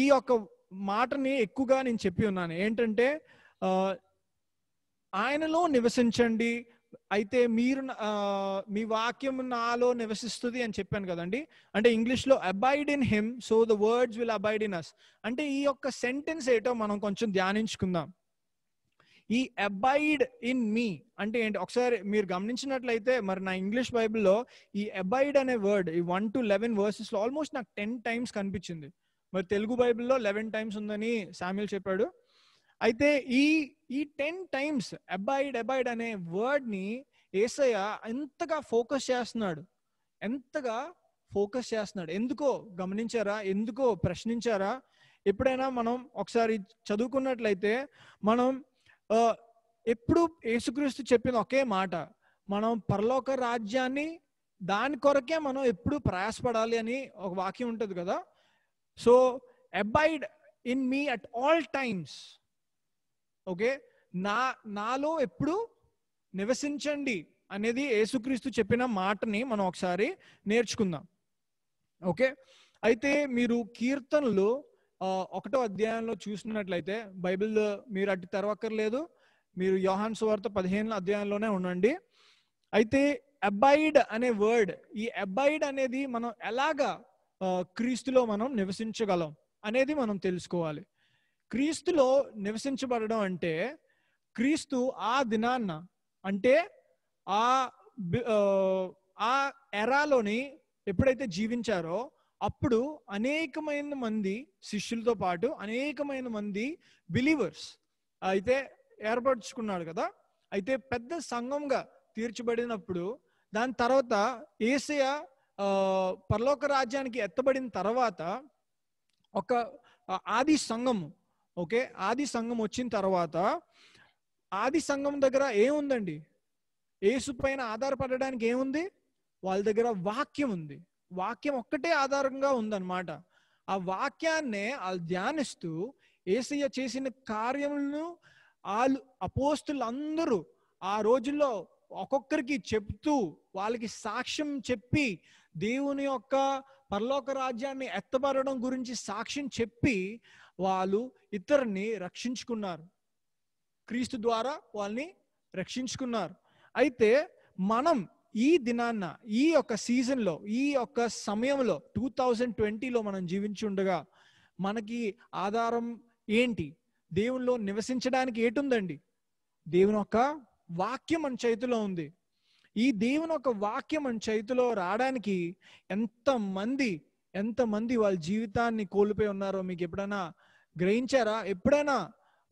ఈ యొక్క మాటని ఎక్కువగా నేను చెప్పి ఉన్నాను ఏంటంటే ఆయనలో నివసించండి అయితే మీరు మీ వాక్యం నాలో నివసిస్తుంది అని చెప్పాను కదండి అంటే ఇంగ్లీష్లో abide in him so the words will abide in us అంటే ఈ యొక్క సెంటెన్స్ ఏటో మనం కొంచెం ధ్యానించుకుందాం ఈ అబైడ్ ఇన్ మీ అంటే ఏంటి ఒకసారి మీరు గమనించినట్లయితే మరి నా ఇంగ్లీష్ బైబిల్లో ఈ అబైడ్ అనే వర్డ్ ఈ వన్ టు లెవెన్ వర్సెస్లో ఆల్మోస్ట్ నాకు టెన్ టైమ్స్ కనిపించింది మరి తెలుగు బైబిల్లో లెవెన్ టైమ్స్ ఉందని సామ్యుల్ చెప్పాడు అయితే ఈ ఈ టెన్ టైమ్స్ అబాయిడ్ అబాయిడ్ అనే వర్డ్ని ఏసయ్య ఎంతగా ఫోకస్ చేస్తున్నాడు ఎంతగా ఫోకస్ చేస్తున్నాడు ఎందుకో గమనించారా ఎందుకో ప్రశ్నించారా ఎప్పుడైనా మనం ఒకసారి చదువుకున్నట్లయితే మనం ఎప్పుడు యేసుక్రీస్తు చెప్పిన ఒకే మాట మనం పరలోక రాజ్యాన్ని దాని కొరకే మనం ఎప్పుడు ప్రయాసపడాలి అని ఒక వాక్యం ఉంటుంది కదా so abide in me at all times okay నా నాలో ఎప్పుడు నివసించండి అనేది యేసుక్రీస్తు చెప్పిన మాటని మనం ఒకసారి నేర్చుకుందాం ఓకే అయితే మీరు కీర్తనలు ఒకటో అధ్యాయంలో చూసినట్లయితే బైబిల్ మీరు అటు తెరవక్కర్లేదు మీరు యోహాన్ సువార్త పదిహేను అధ్యాయంలోనే ఉండండి అయితే అబైడ్ అనే వర్డ్ ఈ అబైడ్ అనేది మనం ఎలాగా క్రీస్తులో మనం నివసించగలం అనేది మనం తెలుసుకోవాలి క్రీస్తులో నివసించబడడం అంటే క్రీస్తు ఆ దినాన్న అంటే ఆ ఆ ఎరాలోని ఎప్పుడైతే జీవించారో అప్పుడు అనేకమైన మంది శిష్యులతో పాటు అనేకమైన మంది బిలీవర్స్ అయితే ఏర్పరచుకున్నాడు కదా అయితే పెద్ద సంఘంగా తీర్చబడినప్పుడు దాని తర్వాత ఏసయ పరలోక రాజ్యానికి ఎత్తబడిన తర్వాత ఒక ఆది సంఘము ఓకే ఆది సంఘం వచ్చిన తర్వాత ఆది సంఘం దగ్గర ఏముందండి ఏసు పైన ఆధారపడడానికి ఏముంది వాళ్ళ దగ్గర వాక్యం ఉంది వాక్యం ఒక్కటే ఆధారంగా ఉందన్నమాట ఆ వాక్యాన్నే వాళ్ళు ధ్యానిస్తూ ఏసయ్య చేసిన కార్యములను వాళ్ళు అపోస్తులందరూ ఆ రోజుల్లో ఒక్కొక్కరికి చెప్తూ వాళ్ళకి సాక్ష్యం చెప్పి దేవుని యొక్క పరలోక రాజ్యాన్ని ఎత్తబడడం గురించి సాక్ష్యం చెప్పి వాళ్ళు ఇతరుని రక్షించుకున్నారు క్రీస్తు ద్వారా వాళ్ళని రక్షించుకున్నారు అయితే మనం ఈ దినాన్న ఈ యొక్క సీజన్లో ఈ యొక్క సమయంలో టూ థౌజండ్ ట్వంటీలో మనం జీవించుండగా మనకి ఆధారం ఏంటి దేవునిలో నివసించడానికి ఏటుందండి దేవుని యొక్క వాక్యం మన చేతిలో ఉంది ఈ దేవుని యొక్క వాక్యం మన చేతిలో రావడానికి ఎంతమంది ఎంతమంది వాళ్ళ జీవితాన్ని కోల్పోయి ఉన్నారో మీకు ఎప్పుడైనా గ్రహించారా ఎప్పుడైనా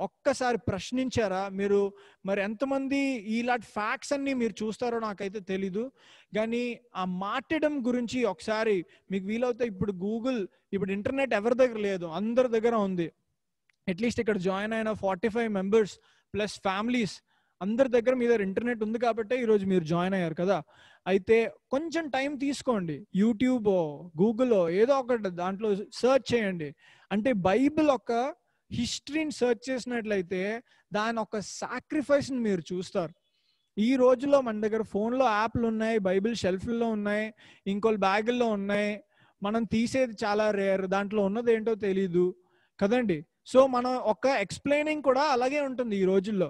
ఒక్కసారి ప్రశ్నించారా మీరు మరి ఎంతమంది ఇలాంటి ఫ్యాక్ట్స్ అన్ని మీరు చూస్తారో నాకైతే తెలీదు కానీ ఆ మాట్లాడడం గురించి ఒకసారి మీకు వీలవుతే ఇప్పుడు గూగుల్ ఇప్పుడు ఇంటర్నెట్ ఎవరి దగ్గర లేదు అందరి దగ్గర ఉంది అట్లీస్ట్ ఇక్కడ జాయిన్ అయిన forty five members plus families అందరి దగ్గర మీ దగ్గర ఇంటర్నెట్ ఉంది కాబట్టి ఈరోజు మీరు జాయిన్ అయ్యారు కదా అయితే కొంచెం టైం తీసుకోండి యూట్యూబో గూగుల్లో ఏదో ఒకటి దాంట్లో సెర్చ్ చేయండి అంటే బైబిల్ ఒక హిస్టరీని సెర్చ్ చేసినట్లయితే దాని ఒక సాక్రిఫైస్ని మీరు చూస్తారు ఈ రోజులో మన దగ్గర ఫోన్లో యాప్లు ఉన్నాయి బైబిల్ షెల్ఫ్లో ఉన్నాయి ఇంకోళ్ళు బ్యాగుల్లో ఉన్నాయి మనం తీసేది చాలా రేర్ దాంట్లో ఉన్నది ఏంటో తెలీదు కదండి సో మనం ఒక ఎక్స్ప్లెయినింగ్ కూడా అలాగే ఉంటుంది ఈ రోజుల్లో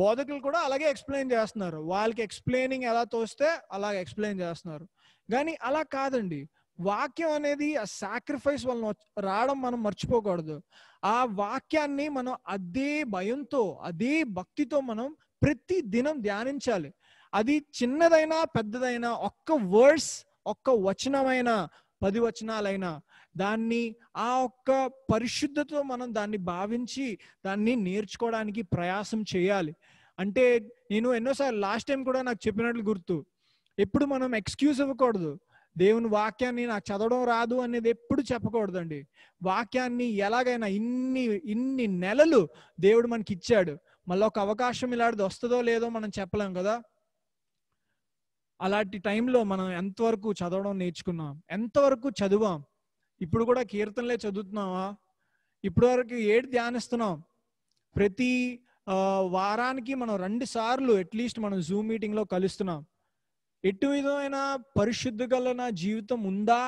బోధకులు కూడా అలాగే ఎక్స్ప్లెయిన్ చేస్తున్నారు వాళ్ళకి ఎక్స్ప్లెయినింగ్ ఎలా తోస్తే అలా ఎక్స్ప్లెయిన్ చేస్తున్నారు కానీ అలా కాదండి వాక్యం అనేది ఆ సాక్రిఫైస్ వలన రావడం మనం మర్చిపోకూడదు ఆ వాక్యాన్ని మనం అదే భయంతో అదే భక్తితో మనం ప్రతి దినం ధ్యానించాలి అది చిన్నదైనా పెద్దదైనా ఒక్క వర్డ్స్ ఒక్క వచనమైనా పది వచనాలైనా దాన్ని ఆ ఒక్క పరిశుద్ధతో మనం దాన్ని భావించి దాన్ని నేర్చుకోవడానికి ప్రయాసం చేయాలి అంటే నేను ఎన్నోసార్లు లాస్ట్ టైం కూడా నాకు చెప్పినట్లు గుర్తు ఎప్పుడు మనం ఎక్స్క్యూజ్ ఇవ్వకూడదు దేవుని వాక్యాన్ని నాకు చదవడం రాదు అనేది ఎప్పుడు చెప్పకూడదండి వాక్యాన్ని ఎలాగైనా ఇన్ని ఇన్ని నెలలు దేవుడు మనకి ఇచ్చాడు మళ్ళీ ఒక అవకాశం ఇలాంటిది వస్తుందో లేదో మనం చెప్పలేం కదా అలాంటి టైంలో మనం ఎంతవరకు చదవడం నేర్చుకున్నాం ఎంతవరకు చదివాం ఇప్పుడు కూడా కీర్తనలే చదువుతున్నావా ఇప్పుడు వరకు ఏడు ధ్యానిస్తున్నాం ప్రతి వారానికి మనం రెండు సార్లు అట్లీస్ట్ మనం జూమ్ మీటింగ్లో కలుస్తున్నాం ఎటు విధమైన పరిశుద్ధి గల జీవితం ఉందా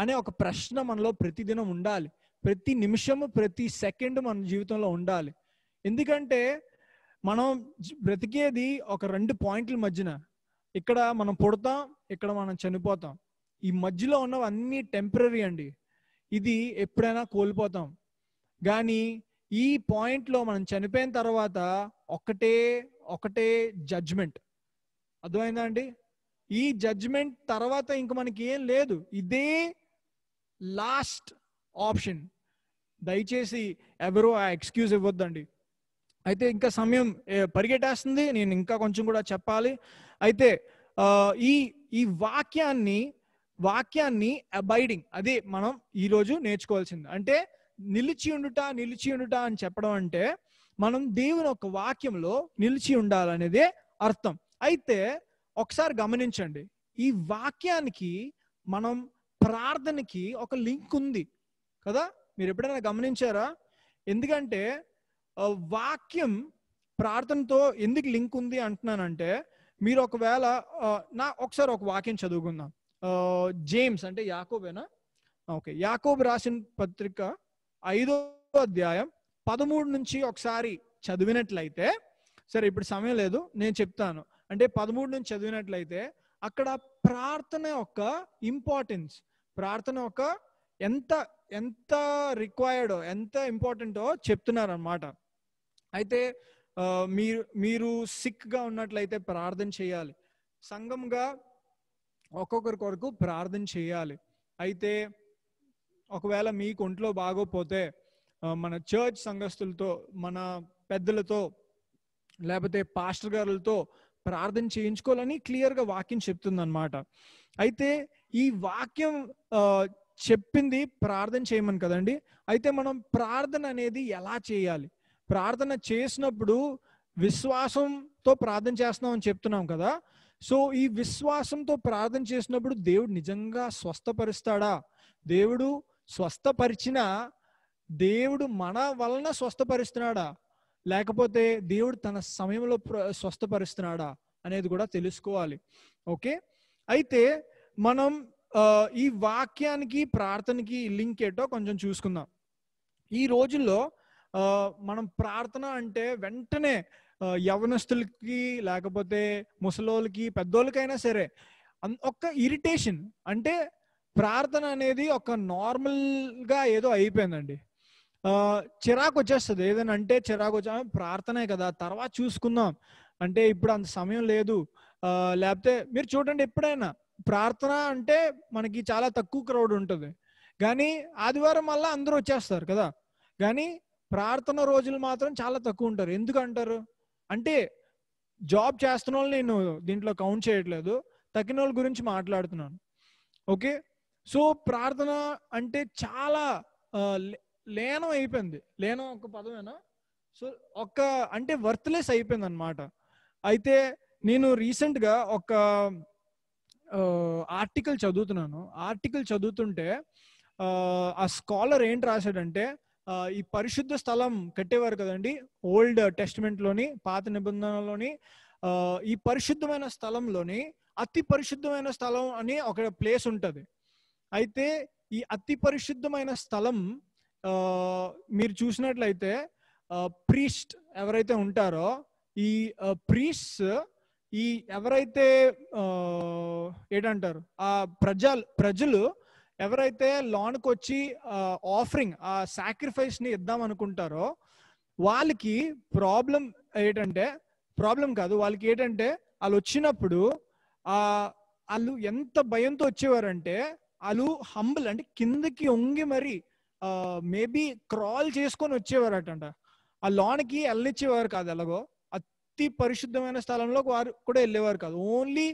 అనే ఒక ప్రశ్న మనలో ప్రతిదినం ఉండాలి ప్రతి నిమిషము ప్రతి సెకండ్ మన జీవితంలో ఉండాలి ఎందుకంటే మనం బ్రతికేది ఒక రెండు పాయింట్ల మధ్యన ఇక్కడ మనం పుడతాం ఇక్కడ మనం చనిపోతాం ఈ మధ్యలో ఉన్నవి అన్ని టెంపరీ అండి ఇది ఎప్పుడైనా కోల్పోతాం కానీ ఈ పాయింట్లో మనం చనిపోయిన తర్వాత ఒకటే ఒకటే జడ్జ్మెంట్ అర్థమైందా అండి ఈ జడ్జ్మెంట్ తర్వాత ఇంక మనకి ఏం లేదు ఇదే లాస్ట్ ఆప్షన్ దయచేసి ఎవరో ఆ ఎక్స్క్యూజ్ ఇవ్వద్దండి అయితే ఇంకా సమయం పరిగెట్టేస్తుంది నేను ఇంకా కొంచెం కూడా చెప్పాలి అయితే ఈ ఈ వాక్యాన్ని వాక్యాన్ని అబైడింగ్ అదే మనం ఈరోజు నేర్చుకోవాల్సింది అంటే నిలిచి ఉండుట నిలిచి ఉండుట అని చెప్పడం అంటే మనం దేవుని ఒక వాక్యంలో నిలిచి ఉండాలనేదే అర్థం అయితే ఒకసారి గమనించండి ఈ వాక్యానికి మనం ప్రార్థనకి ఒక లింక్ ఉంది కదా మీరు ఎప్పుడైనా గమనించారా ఎందుకంటే వాక్యం ప్రార్థనతో ఎందుకు లింక్ ఉంది అంటున్నానంటే మీరు ఒకవేళ నా ఒకసారి ఒక వాక్యం చదువుకుందాం జేమ్స్ అంటే యాకోబేనా ఓకే యాకోబ్ రాసిన పత్రిక ఐదో అధ్యాయం పదమూడు నుంచి ఒకసారి చదివినట్లయితే సరే ఇప్పుడు సమయం లేదు నేను చెప్తాను అంటే పదమూడు నుంచి చదివినట్లయితే అక్కడ ప్రార్థన యొక్క ఇంపార్టెన్స్ ప్రార్థన యొక్క ఎంత ఎంత రిక్వైర్డో ఎంత ఇంపార్టెంటో చెప్తున్నారనమాట అయితే మీరు మీరు సిక్గా ఉన్నట్లయితే ప్రార్థన చేయాలి సంఘంగా ఒక్కొక్కరి కొరకు ప్రార్థన చేయాలి అయితే ఒకవేళ మీకు ఒంట్లో బాగోపోతే మన చర్చ్ సంఘస్థులతో మన పెద్దలతో లేకపోతే పాస్టర్ గారులతో ప్రార్థన చేయించుకోవాలని క్లియర్గా వాక్యం చెప్తుందనమాట అయితే ఈ వాక్యం చెప్పింది ప్రార్థన చేయమని కదండి అయితే మనం ప్రార్థన అనేది ఎలా చేయాలి ప్రార్థన చేసినప్పుడు విశ్వాసంతో ప్రార్థన చేస్తున్నాం అని చెప్తున్నాం కదా సో ఈ విశ్వాసంతో ప్రార్థన చేసినప్పుడు దేవుడు నిజంగా స్వస్థపరుస్తాడా దేవుడు స్వస్థపరిచిన దేవుడు మన వలన స్వస్థపరుస్తున్నాడా లేకపోతే దేవుడు తన సమయంలో స్వస్థపరుస్తున్నాడా అనేది కూడా తెలుసుకోవాలి ఓకే అయితే మనం ఈ వాక్యానికి ప్రార్థనకి లింక్ ఏటో కొంచెం చూసుకుందాం ఈ రోజుల్లో మనం ప్రార్థన అంటే వెంటనే యవనస్తులకి లేకపోతే ముసలోళ్ళకి పెద్దోళ్ళకైనా సరే ఒక్క ఇరిటేషన్ అంటే ప్రార్థన అనేది ఒక నార్మల్గా ఏదో అయిపోయిందండి చిరాకు వచ్చేస్తుంది ఏదైనా అంటే చిరాకు వచ్చా ప్రార్థనే కదా తర్వాత చూసుకుందాం అంటే ఇప్పుడు అంత సమయం లేదు లేకపోతే మీరు చూడండి ఎప్పుడైనా ప్రార్థన అంటే మనకి చాలా తక్కువ క్రౌడ్ ఉంటుంది కానీ ఆదివారం మళ్ళీ అందరూ వచ్చేస్తారు కదా కానీ ప్రార్థన రోజులు మాత్రం చాలా తక్కువ ఉంటారు ఎందుకంటారు అంటే జాబ్ చేస్తున్న వాళ్ళు నేను దీంట్లో కౌంట్ చేయట్లేదు తగిన వాళ్ళ గురించి మాట్లాడుతున్నాను ఓకే సో ప్రార్థన అంటే చాలా లేనం అయిపోయింది లేనం ఒక పదమేనా సో ఒక అంటే వర్త్లెస్ అయిపోయింది అనమాట అయితే నేను రీసెంట్గా ఒక ఆర్టికల్ చదువుతున్నాను ఆర్టికల్ చదువుతుంటే ఆ స్కాలర్ ఏంటి రాశాడంటే ఈ పరిశుద్ధ స్థలం కట్టేవారు కదండి ఓల్డ్ టెస్ట్మెంట్లోని పాత నిబంధనలోని ఈ పరిశుద్ధమైన స్థలంలోని అతి పరిశుద్ధమైన స్థలం అని ఒక ప్లేస్ ఉంటుంది అయితే ఈ అతి పరిశుద్ధమైన స్థలం మీరు చూసినట్లయితే ప్రీస్ట్ ఎవరైతే ఉంటారో ఈ ప్రీస్ట్ ఈ ఎవరైతే ఏంటంటారు ఆ ప్రజలు ప్రజలు ఎవరైతే లోన్కి వచ్చి ఆఫరింగ్ ఆ సాక్రిఫైస్ ని ఇద్దాం అనుకుంటారో వాళ్ళకి ప్రాబ్లం ఏంటంటే ప్రాబ్లం కాదు వాళ్ళకి ఏంటంటే వాళ్ళు వచ్చినప్పుడు ఆ వాళ్ళు ఎంత భయంతో వచ్చేవారంటే వాళ్ళు హంబుల్ అంటే కిందకి ఒంగి మరి మేబీ క్రాల్ చేసుకొని వచ్చేవారటంట ఆ లోన్కి వెళ్ళనిచ్చేవారు కాదు ఎలాగో అతి పరిశుద్ధమైన స్థలంలో వారు కూడా వెళ్ళేవారు కాదు ఓన్లీ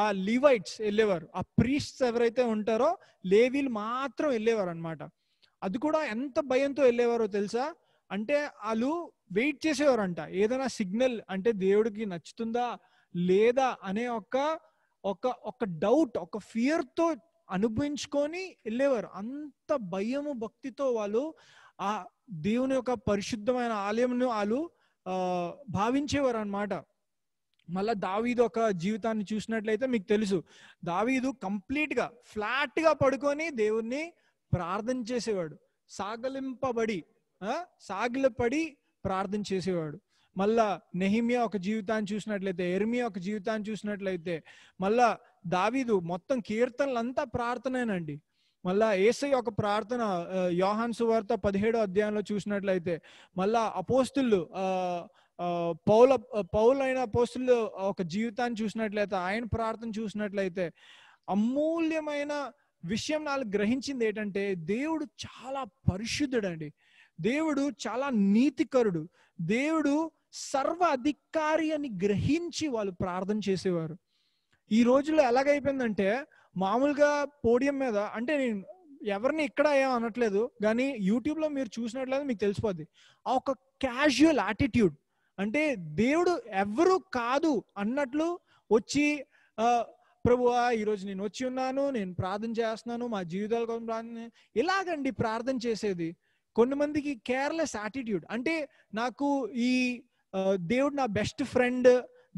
ఆ లివైట్స్ వెళ్ళేవారు ఆ ప్రీస్ట్స్ ఎవరైతే ఉంటారో లేవీలు మాత్రం వెళ్ళేవారు అనమాట అది కూడా ఎంత భయంతో వెళ్ళేవారో తెలుసా అంటే వాళ్ళు వెయిట్ చేసేవారంట ఏదైనా సిగ్నల్ అంటే దేవుడికి నచ్చుతుందా లేదా అనే ఒక ఒక ఒక డౌట్ ఒక ఫియర్తో అనుభవించుకొని వెళ్ళేవారు అంత భయము భక్తితో వాళ్ళు ఆ దేవుని యొక్క పరిశుద్ధమైన ఆలయంను వాళ్ళు భావించేవారు అనమాట మళ్ళీ దావీదు ఒక జీవితాన్ని చూసినట్లయితే మీకు తెలుసు దావీదు కంప్లీట్గా ఫ్లాట్గా పడుకొని దేవుణ్ణి ప్రార్థన చేసేవాడు సాగలింపబడి సాగిలపడి ప్రార్థన చేసేవాడు మళ్ళా నెహిమియా ఒక జీవితాన్ని చూసినట్లయితే ఎర్మియా ఒక జీవితాన్ని చూసినట్లయితే మళ్ళా దావీదు మొత్తం కీర్తనలంతా ప్రార్థనేనండి మళ్ళా ఏసై ఒక ప్రార్థన యోహాన్ సువార్త పదిహేడో అధ్యాయంలో చూసినట్లయితే మళ్ళా అపోస్తులు పౌల పౌలైన పోస్టులు ఒక జీవితాన్ని చూసినట్లయితే ఆయన ప్రార్థన చూసినట్లయితే అమూల్యమైన విషయం నాకు గ్రహించింది ఏంటంటే దేవుడు చాలా పరిశుద్ధుడండి దేవుడు చాలా నీతికరుడు దేవుడు సర్వ అధికారి అని గ్రహించి వాళ్ళు ప్రార్థన చేసేవారు ఈ రోజుల్లో ఎలాగైపోయిందంటే మామూలుగా పోడియం మీద అంటే నేను ఎవరిని ఇక్కడ ఏం అనట్లేదు కానీ యూట్యూబ్లో మీరు చూసినట్లయితే మీకు తెలిసిపోద్ది ఆ ఒక క్యాజువల్ యాటిట్యూడ్ అంటే దేవుడు ఎవరు కాదు అన్నట్లు వచ్చి ప్రభువా ఈరోజు నేను వచ్చి ఉన్నాను నేను ప్రార్థన చేస్తున్నాను మా జీవితాల కోసం ప్రార్థన ఇలాగండి ప్రార్థన చేసేది కొంతమందికి కేర్లెస్ యాటిట్యూడ్ అంటే నాకు ఈ దేవుడు నా బెస్ట్ ఫ్రెండ్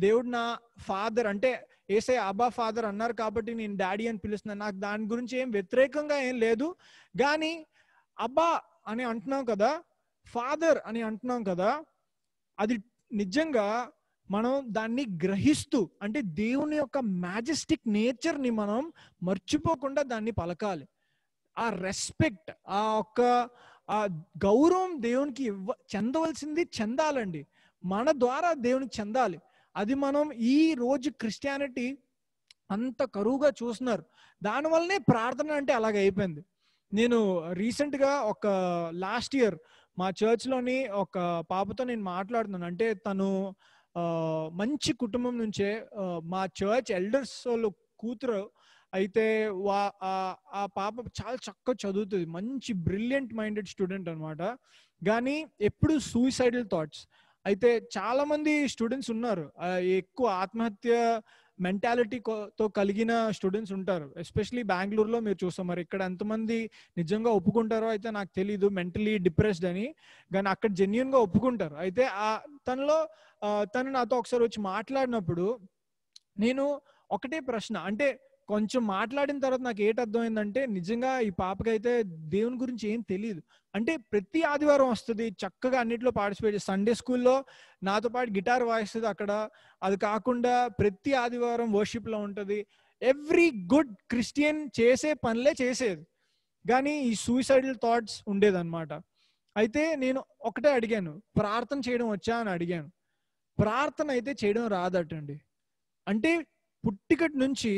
దేవుడు నా ఫాదర్ అంటే ఏసై అబ్బా ఫాదర్ అన్నారు కాబట్టి నేను డాడీ అని పిలుస్తున్నాను నాకు దాని గురించి ఏం వ్యతిరేకంగా ఏం లేదు కానీ అబ్బా అని అంటున్నాం కదా ఫాదర్ అని అంటున్నాం కదా అది నిజంగా మనం దాన్ని గ్రహిస్తూ అంటే దేవుని యొక్క మ్యాజెస్టిక్ నేచర్ని మనం మర్చిపోకుండా దాన్ని పలకాలి ఆ రెస్పెక్ట్ ఆ ఒక్క ఆ గౌరవం దేవునికి ఇవ్వ చెందవలసింది చెందాలండి మన ద్వారా దేవునికి చెందాలి అది మనం ఈ రోజు క్రిస్టియానిటీ అంత కరువుగా చూస్తున్నారు దానివల్లనే ప్రార్థన అంటే అలాగ అయిపోయింది నేను రీసెంట్గా ఒక లాస్ట్ ఇయర్ మా లోని ఒక పాపతో నేను మాట్లాడుతున్నాను అంటే తను మంచి కుటుంబం నుంచే మా చర్చ్ ఎల్డర్స్ వాళ్ళు కూతురు అయితే వా ఆ పాప చాలా చక్కగా చదువుతుంది మంచి బ్రిలియంట్ మైండెడ్ స్టూడెంట్ అనమాట కానీ ఎప్పుడు సూసైడల్ థాట్స్ అయితే చాలా మంది స్టూడెంట్స్ ఉన్నారు ఎక్కువ ఆత్మహత్య మెంటాలిటీతో కలిగిన స్టూడెంట్స్ ఉంటారు ఎస్పెషలీ బెంగళూరులో మీరు చూస్తాం మరి ఇక్కడ ఎంతమంది నిజంగా ఒప్పుకుంటారో అయితే నాకు తెలియదు మెంటలీ డిప్రెస్డ్ అని కానీ అక్కడ జెన్యున్గా ఒప్పుకుంటారు అయితే ఆ తనలో తను నాతో ఒకసారి వచ్చి మాట్లాడినప్పుడు నేను ఒకటే ప్రశ్న అంటే కొంచెం మాట్లాడిన తర్వాత నాకు ఏటి అర్థమైందంటే నిజంగా ఈ పాపకైతే దేవుని గురించి ఏం తెలియదు అంటే ప్రతి ఆదివారం వస్తుంది చక్కగా అన్నిట్లో పార్టిసిపేట్ చేస్తుంది సండే స్కూల్లో నాతో పాటు గిటార్ వాయిస్తుంది అక్కడ అది కాకుండా ప్రతి ఆదివారం వర్షిప్లో ఉంటుంది ఎవ్రీ గుడ్ క్రిస్టియన్ చేసే పనులే చేసేది కానీ ఈ సూసైడల్ థాట్స్ ఉండేదన్నమాట అయితే నేను ఒకటే అడిగాను ప్రార్థన చేయడం వచ్చా అని అడిగాను ప్రార్థన అయితే చేయడం రాదటండి అంటే పుట్టికటి నుంచి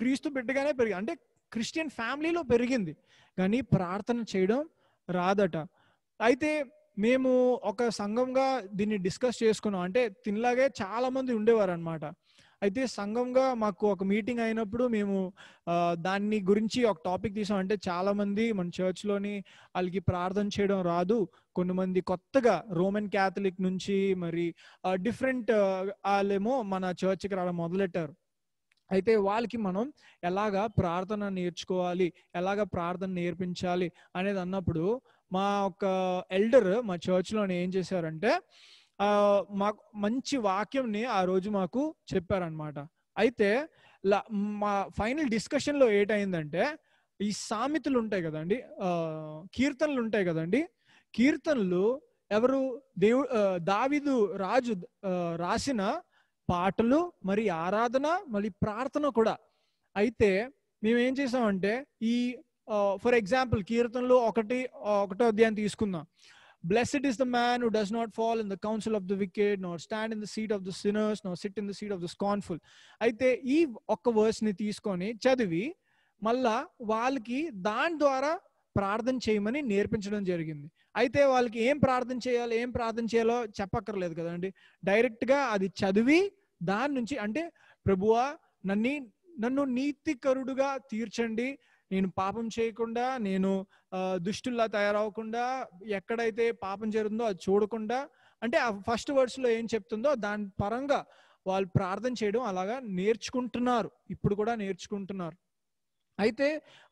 క్రీస్తు బిడ్డగానే పెరిగి అంటే క్రిస్టియన్ ఫ్యామిలీలో పెరిగింది కానీ ప్రార్థన చేయడం రాదట అయితే మేము ఒక సంఘంగా దీన్ని డిస్కస్ చేసుకున్నాం అంటే తినలాగే చాలా మంది ఉండేవారు అనమాట అయితే సంఘంగా మాకు ఒక మీటింగ్ అయినప్పుడు మేము దాన్ని గురించి ఒక టాపిక్ తీసాం అంటే చాలా మంది మన చర్చ్లోని వాళ్ళకి ప్రార్థన చేయడం రాదు కొంతమంది కొత్తగా రోమన్ క్యాథలిక్ నుంచి మరి డిఫరెంట్ వాళ్ళేమో మన చర్చ్కి రావడం మొదలెట్టారు అయితే వాళ్ళకి మనం ఎలాగా ప్రార్థన నేర్చుకోవాలి ఎలాగ ప్రార్థన నేర్పించాలి అనేది అన్నప్పుడు మా ఒక ఎల్డర్ మా చర్చ్లో ఏం చేశారంటే మాకు మంచి వాక్యంని ఆ రోజు మాకు చెప్పారనమాట అయితే మా ఫైనల్ డిస్కషన్లో ఏటైందంటే ఈ సామెతలు ఉంటాయి కదండి కీర్తనలు ఉంటాయి కదండి కీర్తనలు ఎవరు దేవు దావిదు రాజు రాసిన పాటలు మరి ఆరాధన మళ్ళీ ప్రార్థన కూడా అయితే మేము ఏం చేసామంటే ఈ ఫర్ ఎగ్జాంపుల్ కీర్తనలు ఒకటి ఒకటో అధ్యాయం తీసుకుందాం blessed is the man who does not fall in the council of the wicked not stand in the seat of the sinners no sit in the seat of the scornful అయితే ఈ ఒక్క వర్స్ని తీసుకొని చదివి మళ్ళా వాళ్ళకి దాని ద్వారా ప్రార్థన చేయమని నేర్పించడం జరిగింది అయితే వాళ్ళకి ఏం ప్రార్థన చేయాలో ఏం ప్రార్థన చేయాలో చెప్పక్కర్లేదు కదండి డైరెక్ట్గా అది చదివి దాని నుంచి అంటే ప్రభువా నన్ను నన్ను నీతికరుడుగా తీర్చండి నేను పాపం చేయకుండా నేను దుష్టుల్లా తయారవకుండా ఎక్కడైతే పాపం జరుగుతుందో అది చూడకుండా అంటే ఆ ఫస్ట్ వర్డ్స్లో ఏం చెప్తుందో దాని పరంగా వాళ్ళు ప్రార్థన చేయడం అలాగా నేర్చుకుంటున్నారు ఇప్పుడు కూడా నేర్చుకుంటున్నారు అయితే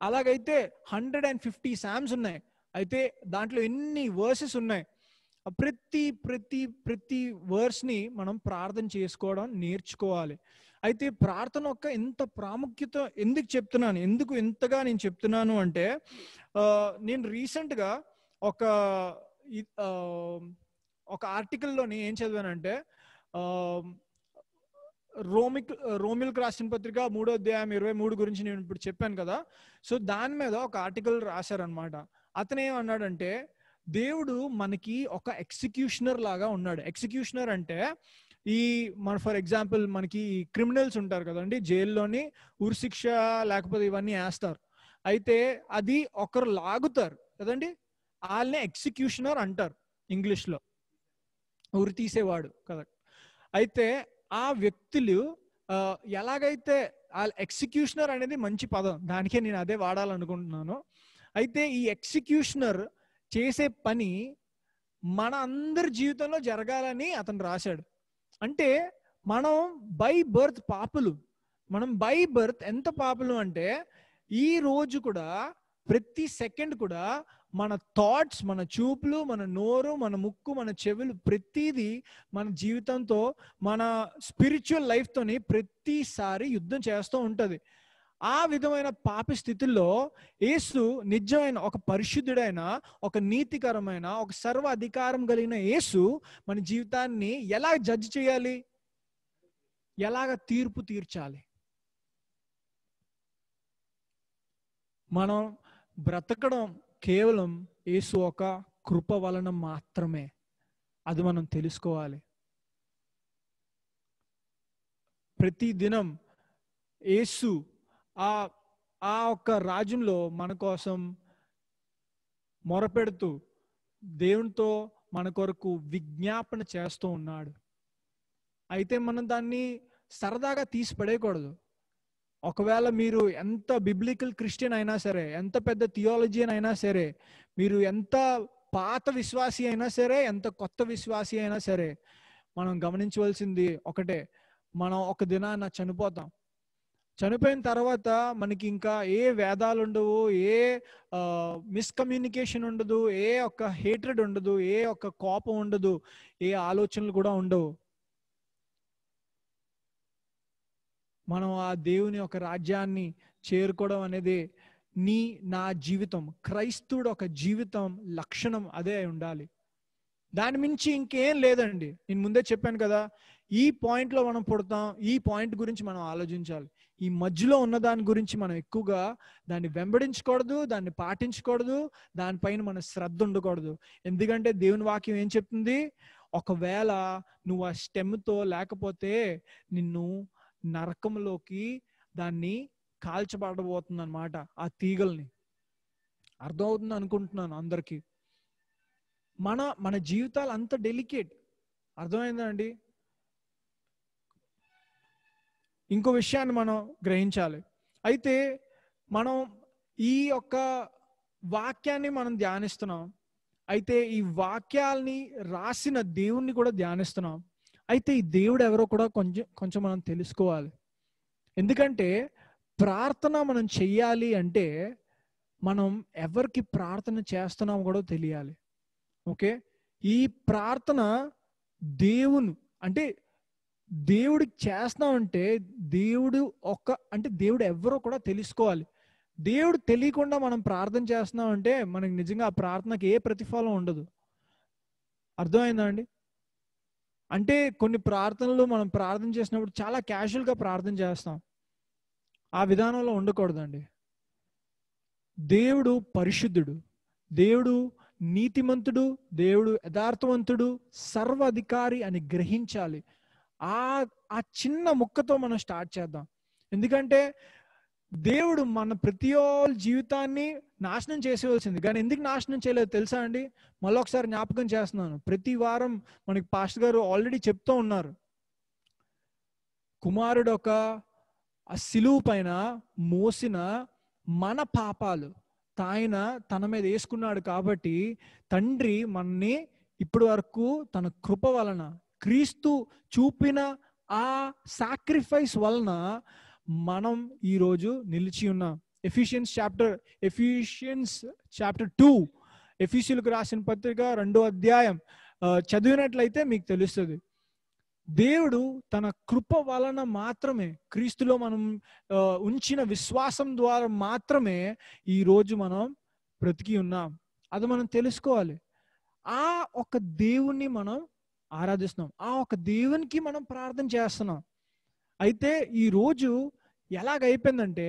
అలాగైతే హండ్రెడ్ అండ్ ఫిఫ్టీ శామ్స్ ఉన్నాయి అయితే దాంట్లో ఎన్ని వర్సెస్ ఉన్నాయి ప్రతి ప్రతి ప్రతి వర్స్ని మనం ప్రార్థన చేసుకోవడం నేర్చుకోవాలి అయితే ప్రార్థన యొక్క ఎంత ప్రాముఖ్యత ఎందుకు చెప్తున్నాను ఎందుకు ఇంతగా నేను చెప్తున్నాను అంటే నేను రీసెంట్గా ఒక ఒక ఆర్టికల్లోని ఏం చదివానంటే రోమిక్ రోమిల్ రాసిన పత్రిక మూడో అధ్యాయం ఇరవై మూడు గురించి నేను ఇప్పుడు చెప్పాను కదా సో దాని మీద ఒక ఆర్టికల్ రాశారనమాట అతను ఏమన్నాడంటే దేవుడు మనకి ఒక ఎగ్జిక్యూషనర్ లాగా ఉన్నాడు ఎగ్జిక్యూషనర్ అంటే ఈ మన ఫర్ ఎగ్జాంపుల్ మనకి క్రిమినల్స్ ఉంటారు కదండి జైల్లోని ఉరిశిక్ష లేకపోతే ఇవన్నీ వేస్తారు అయితే అది ఒకరు లాగుతారు కదండి వాళ్ళని ఎగ్జిక్యూషనర్ అంటారు ఇంగ్లీష్లో ఉరి తీసేవాడు కదా అయితే ఆ వ్యక్తులు ఎలాగైతే ఎగ్జిక్యూషనర్ అనేది మంచి పదం దానికే నేను అదే వాడాలనుకుంటున్నాను అయితే ఈ ఎగ్జిక్యూషనర్ చేసే పని మన అందరి జీవితంలో జరగాలని అతను రాశాడు అంటే మనం బై బర్త్ పాపులు మనం బై బర్త్ ఎంత పాపులు అంటే ఈ రోజు కూడా ప్రతి సెకండ్ కూడా మన థాట్స్ మన చూపులు మన నోరు మన ముక్కు మన చెవులు ప్రతిదీ మన జీవితంతో మన స్పిరిచువల్ లైఫ్తోని ప్రతిసారి యుద్ధం చేస్తూ ఉంటుంది ఆ విధమైన పాప స్థితిలో యేసు నిజమైన ఒక పరిశుద్ధుడైన ఒక నీతికరమైన ఒక సర్వ అధికారం కలిగిన యేసు మన జీవితాన్ని ఎలా జడ్జ్ చేయాలి ఎలాగ తీర్పు తీర్చాలి మనం బ్రతకడం కేవలం యేసు ఒక కృప వలన మాత్రమే అది మనం తెలుసుకోవాలి ప్రతిదినం యేసు ఆ ఆ ఒక్క రాజ్యంలో మన కోసం మొరపెడుతూ దేవునితో మన కొరకు విజ్ఞాపన చేస్తూ ఉన్నాడు అయితే మనం దాన్ని సరదాగా తీసి పడేయకూడదు ఒకవేళ మీరు ఎంత బిబ్లికల్ క్రిస్టియన్ అయినా సరే ఎంత పెద్ద థియాలజీన్ అయినా సరే మీరు ఎంత పాత విశ్వాసి అయినా సరే ఎంత కొత్త విశ్వాసి అయినా సరే మనం గమనించవలసింది ఒకటే మనం ఒక దినాన చనిపోతాం చనిపోయిన తర్వాత మనకి ఇంకా ఏ వేదాలు ఉండవు ఏ మిస్కమ్యూనికేషన్ ఉండదు ఏ ఒక్క హేట్రెడ్ ఉండదు ఏ ఒక్క కోపం ఉండదు ఏ ఆలోచనలు కూడా ఉండవు మనం ఆ దేవుని ఒక రాజ్యాన్ని చేరుకోవడం అనేది నీ నా జీవితం క్రైస్తవుడు ఒక జీవితం లక్షణం అదే ఉండాలి దాని మించి ఇంకేం లేదండి నేను ముందే చెప్పాను కదా ఈ పాయింట్లో మనం పుడతాం ఈ పాయింట్ గురించి మనం ఆలోచించాలి ఈ మధ్యలో ఉన్న దాని గురించి మనం ఎక్కువగా దాన్ని వెంబడించకూడదు దాన్ని పాటించకూడదు దానిపైన మన శ్రద్ధ ఉండకూడదు ఎందుకంటే దేవుని వాక్యం ఏం చెప్తుంది ఒకవేళ నువ్వు ఆ స్టెమ్తో లేకపోతే నిన్ను నరకంలోకి దాన్ని కాల్చబడబోతుంది అనమాట ఆ తీగల్ని అర్థమవుతుంది అనుకుంటున్నాను అందరికీ మన మన జీవితాలు అంత డెలికేట్ అర్థమైందండి ఇంకో విషయాన్ని మనం గ్రహించాలి అయితే మనం ఈ యొక్క వాక్యాన్ని మనం ధ్యానిస్తున్నాం అయితే ఈ వాక్యాల్ని రాసిన దేవుణ్ణి కూడా ధ్యానిస్తున్నాం అయితే ఈ దేవుడు ఎవరో కూడా కొంచెం కొంచెం మనం తెలుసుకోవాలి ఎందుకంటే ప్రార్థన మనం చెయ్యాలి అంటే మనం ఎవరికి ప్రార్థన చేస్తున్నాం కూడా తెలియాలి ఓకే ఈ ప్రార్థన దేవుని అంటే దేవుడు చేస్తామంటే దేవుడు ఒక్క అంటే దేవుడు ఎవరో కూడా తెలుసుకోవాలి దేవుడు తెలియకుండా మనం ప్రార్థన చేస్తున్నాం అంటే మనకి నిజంగా ఆ ప్రార్థనకి ఏ ప్రతిఫలం ఉండదు అర్థమైందా అండి అంటే కొన్ని ప్రార్థనలు మనం ప్రార్థన చేసినప్పుడు చాలా క్యాషువల్గా ప్రార్థన చేస్తాం ఆ విధానంలో ఉండకూడదండి దేవుడు పరిశుద్ధుడు దేవుడు నీతిమంతుడు దేవుడు యథార్థవంతుడు అధికారి అని గ్రహించాలి ఆ ఆ చిన్న ముక్కతో మనం స్టార్ట్ చేద్దాం ఎందుకంటే దేవుడు మన ప్రతి జీవితాన్ని నాశనం చేసేవలసింది కానీ ఎందుకు నాశనం చేయలేదు తెలుసా అండి మళ్ళొకసారి జ్ఞాపకం చేస్తున్నాను ప్రతి వారం మనకి పాస్టర్ గారు ఆల్రెడీ చెప్తూ ఉన్నారు కుమారుడు ఒక ఆ సిలువు పైన మోసిన మన పాపాలు తాయన తన మీద వేసుకున్నాడు కాబట్టి తండ్రి మనని ఇప్పటి వరకు తన కృప వలన క్రీస్తు చూపిన ఆ సాక్రిఫైస్ వలన మనం ఈరోజు నిలిచి ఉన్నాం Ephesians chapter Ephesians chapter two ఎఫీసీలకు రాసిన పత్రిక రెండో అధ్యాయం చదివినట్లయితే మీకు తెలుస్తుంది దేవుడు తన కృప వలన మాత్రమే క్రీస్తులో మనం ఉంచిన విశ్వాసం ద్వారా మాత్రమే ఈరోజు మనం బ్రతికి ఉన్నాం అది మనం తెలుసుకోవాలి ఆ ఒక దేవుణ్ణి మనం ఆరాధిస్తున్నాం ఆ ఒక దేవునికి మనం ప్రార్థన చేస్తున్నాం అయితే ఈరోజు ఎలాగైపోయిందంటే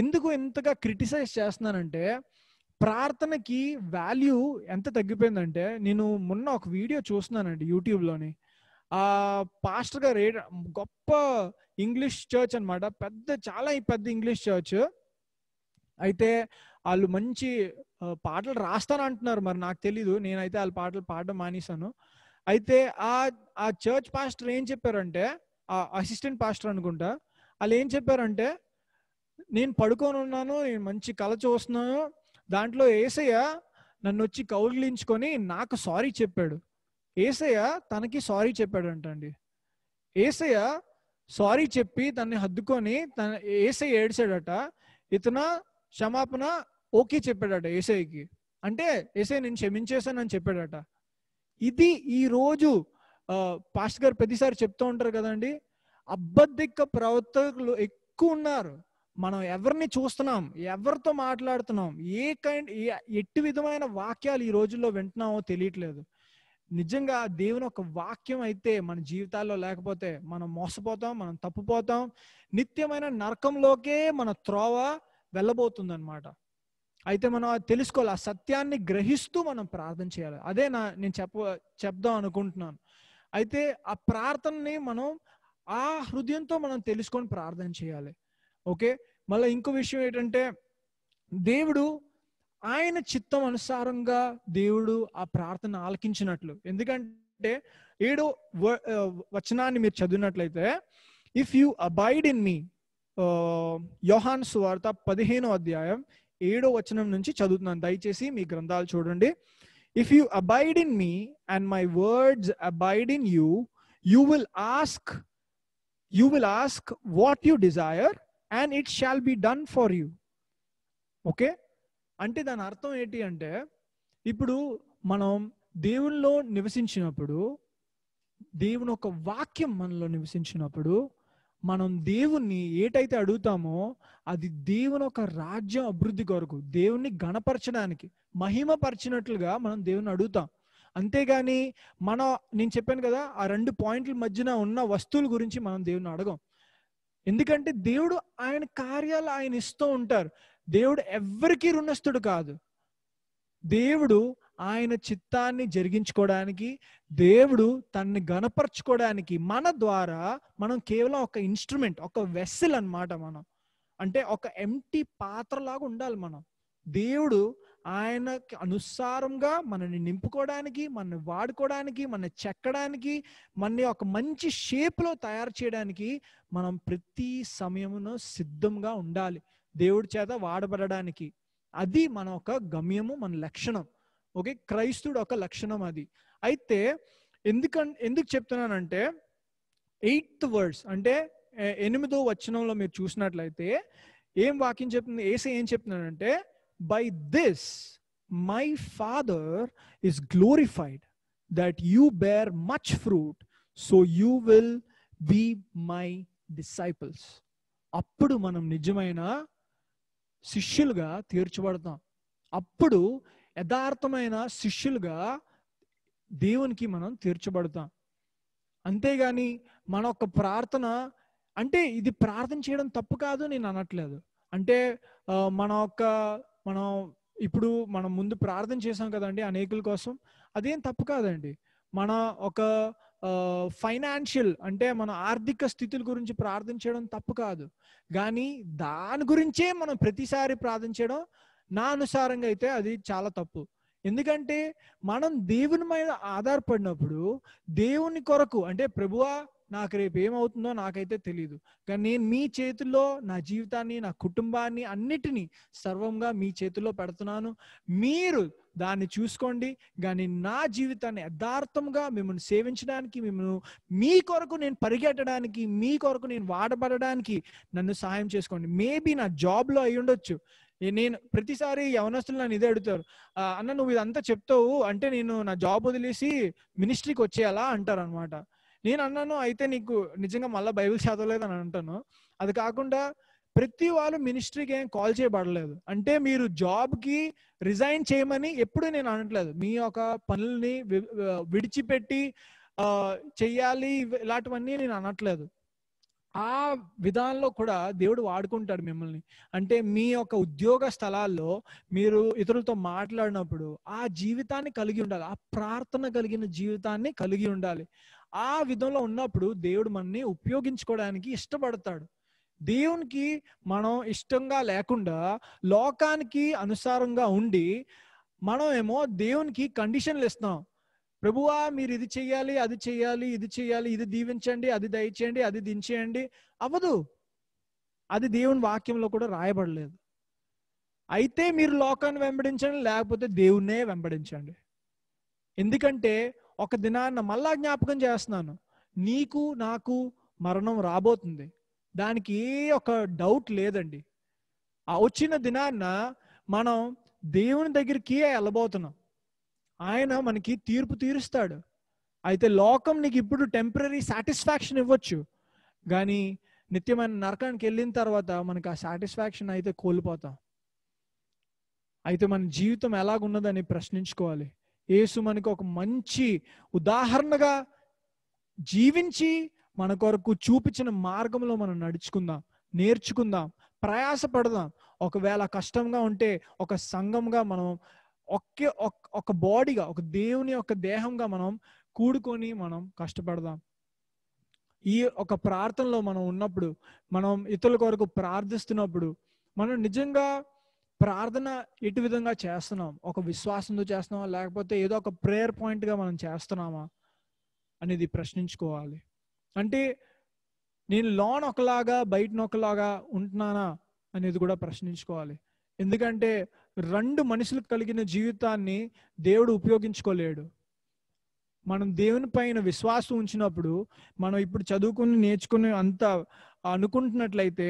ఎందుకు ఎంతగా క్రిటిసైజ్ చేస్తున్నానంటే ప్రార్థనకి వాల్యూ ఎంత తగ్గిపోయిందంటే నేను మొన్న ఒక వీడియో చూస్తున్నానండి యూట్యూబ్లోని ఆ పాస్టర్ గారు గొప్ప ఇంగ్లీష్ చర్చ్ అనమాట పెద్ద చాలా పెద్ద ఇంగ్లీష్ చర్చ్ అయితే వాళ్ళు మంచి పాటలు రాస్తాను అంటున్నారు మరి నాకు తెలీదు నేనైతే వాళ్ళ పాటలు పాడడం మానేశాను అయితే ఆ ఆ చర్చ్ పాస్టర్ ఏం చెప్పారంటే ఆ అసిస్టెంట్ పాస్టర్ అనుకుంటా వాళ్ళు ఏం చెప్పారంటే నేను పడుకొని ఉన్నాను నేను మంచి కళ చూస్తున్నాను దాంట్లో ఏసయ్య నన్ను వచ్చి కౌగిలించుకొని నాకు సారీ చెప్పాడు ఏసయ్య తనకి సారీ చెప్పాడు అంటండి ఏసయ్య సారీ చెప్పి తన్ని హద్దుకొని తన ఏసై ఏడ్చాడట ఇతను క్షమాపణ ఓకే చెప్పాడట ఏసఐకి అంటే ఏసై నేను క్షమించేసానని చెప్పాడట ఇది ఈ రోజు పాస్ట్ గారు ప్రతిసారి చెప్తూ ఉంటారు కదండి అబద్ధిక ప్రవర్తకులు ఎక్కువ ఉన్నారు మనం ఎవరిని చూస్తున్నాం ఎవరితో మాట్లాడుతున్నాం ఏ కైండ్ ఎట్టి విధమైన వాక్యాలు ఈ రోజుల్లో వింటున్నామో తెలియట్లేదు నిజంగా దేవుని ఒక వాక్యం అయితే మన జీవితాల్లో లేకపోతే మనం మోసపోతాం మనం తప్పుపోతాం నిత్యమైన నరకంలోకే మన త్రోవ వెళ్ళబోతుందన్నమాట అయితే మనం తెలుసుకోవాలి ఆ సత్యాన్ని గ్రహిస్తూ మనం ప్రార్థన చేయాలి అదే నా నేను చెప్ప చెప్దాం అనుకుంటున్నాను అయితే ఆ ప్రార్థనని మనం ఆ హృదయంతో మనం తెలుసుకొని ప్రార్థన చేయాలి ఓకే మళ్ళీ ఇంకో విషయం ఏంటంటే దేవుడు ఆయన చిత్తం అనుసారంగా దేవుడు ఆ ప్రార్థన ఆలకించినట్లు ఎందుకంటే ఏడు వచనాన్ని మీరు చదివినట్లయితే if you abide in me యోహాన్ సువార్త పదిహేనో అధ్యాయం ఏడో వచనం నుంచి చదువుతున్నాను దయచేసి మీ గ్రంథాలు చూడండి if you abide in me and my words abide in you you will ask you will ask what you desire and it shall be done for you okay అంటే దాని అర్థం ఏంటి అంటే ఇప్పుడు మనం దేవునిలో నివసించినప్పుడు దేవుని యొక్క వాక్యం మనలో నివసించినప్పుడు మనం దేవుణ్ణి ఏటైతే అడుగుతామో అది దేవుని ఒక రాజ్యం అభివృద్ధి కొరకు దేవుణ్ణి గణపరచడానికి పరిచినట్లుగా మనం దేవుని అడుగుతాం అంతేగాని మన నేను చెప్పాను కదా ఆ రెండు పాయింట్ల మధ్యన ఉన్న వస్తువుల గురించి మనం దేవుని అడగం ఎందుకంటే దేవుడు ఆయన కార్యాలు ఆయన ఇస్తూ ఉంటారు దేవుడు ఎవరికీ రుణస్థుడు కాదు దేవుడు ఆయన చిత్తాన్ని జరిగించుకోవడానికి దేవుడు తన్ని గనపరచుకోవడానికి మన ద్వారా మనం కేవలం ఒక ఇన్స్ట్రుమెంట్ ఒక వెస్సిల్ అనమాట మనం అంటే ఒక ఎంటీ పాత్రలాగా ఉండాలి మనం దేవుడు ఆయనకి అనుసారంగా మనని నింపుకోవడానికి మనని వాడుకోవడానికి మన చెక్కడానికి మనని ఒక మంచి షేప్లో తయారు చేయడానికి మనం ప్రతి సమయమును సిద్ధంగా ఉండాలి దేవుడి చేత వాడబడడానికి అది మన ఒక గమ్యము మన లక్షణం ఓకే క్రైస్తుడు ఒక లక్షణం అది అయితే ఎందుకన్ ఎందుకు చెప్తున్నానంటే ఎయిత్ వర్డ్స్ అంటే ఎనిమిదో వచనంలో మీరు చూసినట్లయితే ఏం వాక్యం చెప్తుంది ఏసే ఏం చెప్తున్నానంటే by this my father is glorified that you bear much fruit so you will be my disciples అప్పుడు మనం నిజమైన శిష్యులుగా తీర్చబడతాం అప్పుడు యథార్థమైన శిష్యులుగా దేవునికి మనం తీర్చబడతాం అంతేగాని మన యొక్క ప్రార్థన అంటే ఇది ప్రార్థన చేయడం తప్పు కాదు నేను అనట్లేదు అంటే మన యొక్క మనం ఇప్పుడు మనం ముందు ప్రార్థన చేసాం కదండి అనేకుల కోసం అదేం తప్పు కాదండి మన ఒక ఫైనాన్షియల్ అంటే మన ఆర్థిక స్థితుల గురించి ప్రార్థన చేయడం తప్పు కాదు కానీ దాని గురించే మనం ప్రతిసారి ప్రార్థన చేయడం నా అనుసారంగా అయితే అది చాలా తప్పు ఎందుకంటే మనం దేవుని మీద ఆధారపడినప్పుడు దేవుని కొరకు అంటే ప్రభువా నాకు రేపు ఏమవుతుందో నాకైతే తెలియదు కానీ నేను మీ చేతుల్లో నా జీవితాన్ని నా కుటుంబాన్ని అన్నిటినీ సర్వంగా మీ చేతుల్లో పెడుతున్నాను మీరు దాన్ని చూసుకోండి కానీ నా జీవితాన్ని యథార్థంగా మిమ్మల్ని సేవించడానికి మిమ్మల్ని మీ కొరకు నేను పరిగెట్టడానికి మీ కొరకు నేను వాడబడడానికి నన్ను సహాయం చేసుకోండి మేబీ నా జాబ్లో అయి ఉండొచ్చు నేను ప్రతిసారి యవనస్తులు నన్ను ఇదే అడుగుతారు అన్న నువ్వు ఇదంతా చెప్తావు అంటే నేను నా జాబ్ వదిలేసి మినిస్ట్రీకి వచ్చేయాలా అంటారు అనమాట నేను అన్నాను అయితే నీకు నిజంగా మళ్ళీ బైబిల్ అని అంటాను అది కాకుండా ప్రతి వాళ్ళు మినిస్ట్రీకి ఏం కాల్ చేయబడలేదు అంటే మీరు జాబ్కి రిజైన్ చేయమని ఎప్పుడు నేను అనట్లేదు మీ యొక్క పనుల్ని విడిచిపెట్టి చెయ్యాలి ఇలాంటివన్నీ నేను అనట్లేదు ఆ విధానంలో కూడా దేవుడు వాడుకుంటాడు మిమ్మల్ని అంటే మీ యొక్క ఉద్యోగ స్థలాల్లో మీరు ఇతరులతో మాట్లాడినప్పుడు ఆ జీవితాన్ని కలిగి ఉండాలి ఆ ప్రార్థన కలిగిన జీవితాన్ని కలిగి ఉండాలి ఆ విధంలో ఉన్నప్పుడు దేవుడు మనని ఉపయోగించుకోవడానికి ఇష్టపడతాడు దేవునికి మనం ఇష్టంగా లేకుండా లోకానికి అనుసారంగా ఉండి మనం ఏమో దేవునికి కండిషన్లు ఇస్తాం ప్రభువా మీరు ఇది చేయాలి అది చేయాలి ఇది చేయాలి ఇది దీవించండి అది దయచేయండి అది దించేయండి అవ్వదు అది దేవుని వాక్యంలో కూడా రాయబడలేదు అయితే మీరు లోకాన్ని వెంబడించండి లేకపోతే దేవునే వెంబడించండి ఎందుకంటే ఒక దినాన్న మళ్ళా జ్ఞాపకం చేస్తున్నాను నీకు నాకు మరణం రాబోతుంది దానికి ఏ ఒక డౌట్ లేదండి ఆ వచ్చిన దినాన్న మనం దేవుని దగ్గరికి వెళ్ళబోతున్నాం ఆయన మనకి తీర్పు తీరుస్తాడు అయితే లోకం నీకు ఇప్పుడు టెంపరీ సాటిస్ఫాక్షన్ ఇవ్వచ్చు కానీ నిత్యమైన నరకానికి వెళ్ళిన తర్వాత మనకు ఆ సాటిస్ఫాక్షన్ అయితే కోల్పోతాం అయితే మన జీవితం ఎలాగున్నదని ప్రశ్నించుకోవాలి యేసు మనకు ఒక మంచి ఉదాహరణగా జీవించి మన కొరకు చూపించిన మార్గంలో మనం నడుచుకుందాం నేర్చుకుందాం ప్రయాసపడదాం ఒకవేళ కష్టంగా ఉంటే ఒక సంఘంగా మనం ఒకే ఒక బాడీగా ఒక దేవుని యొక్క దేహంగా మనం కూడుకొని మనం కష్టపడదాం ఈ ఒక ప్రార్థనలో మనం ఉన్నప్పుడు మనం ఇతరుల కొరకు ప్రార్థిస్తున్నప్పుడు మనం నిజంగా ప్రార్థన ఎటు విధంగా చేస్తున్నాం ఒక విశ్వాసంతో చేస్తున్నామా లేకపోతే ఏదో ఒక ప్రేయర్ పాయింట్గా మనం చేస్తున్నామా అనేది ప్రశ్నించుకోవాలి అంటే నేను లోన్ ఒకలాగా బయటనొకలాగా ఉంటున్నానా అనేది కూడా ప్రశ్నించుకోవాలి ఎందుకంటే రెండు మనుషులు కలిగిన జీవితాన్ని దేవుడు ఉపయోగించుకోలేడు మనం దేవుని పైన విశ్వాసం ఉంచినప్పుడు మనం ఇప్పుడు చదువుకుని నేర్చుకుని అంత అనుకుంటున్నట్లయితే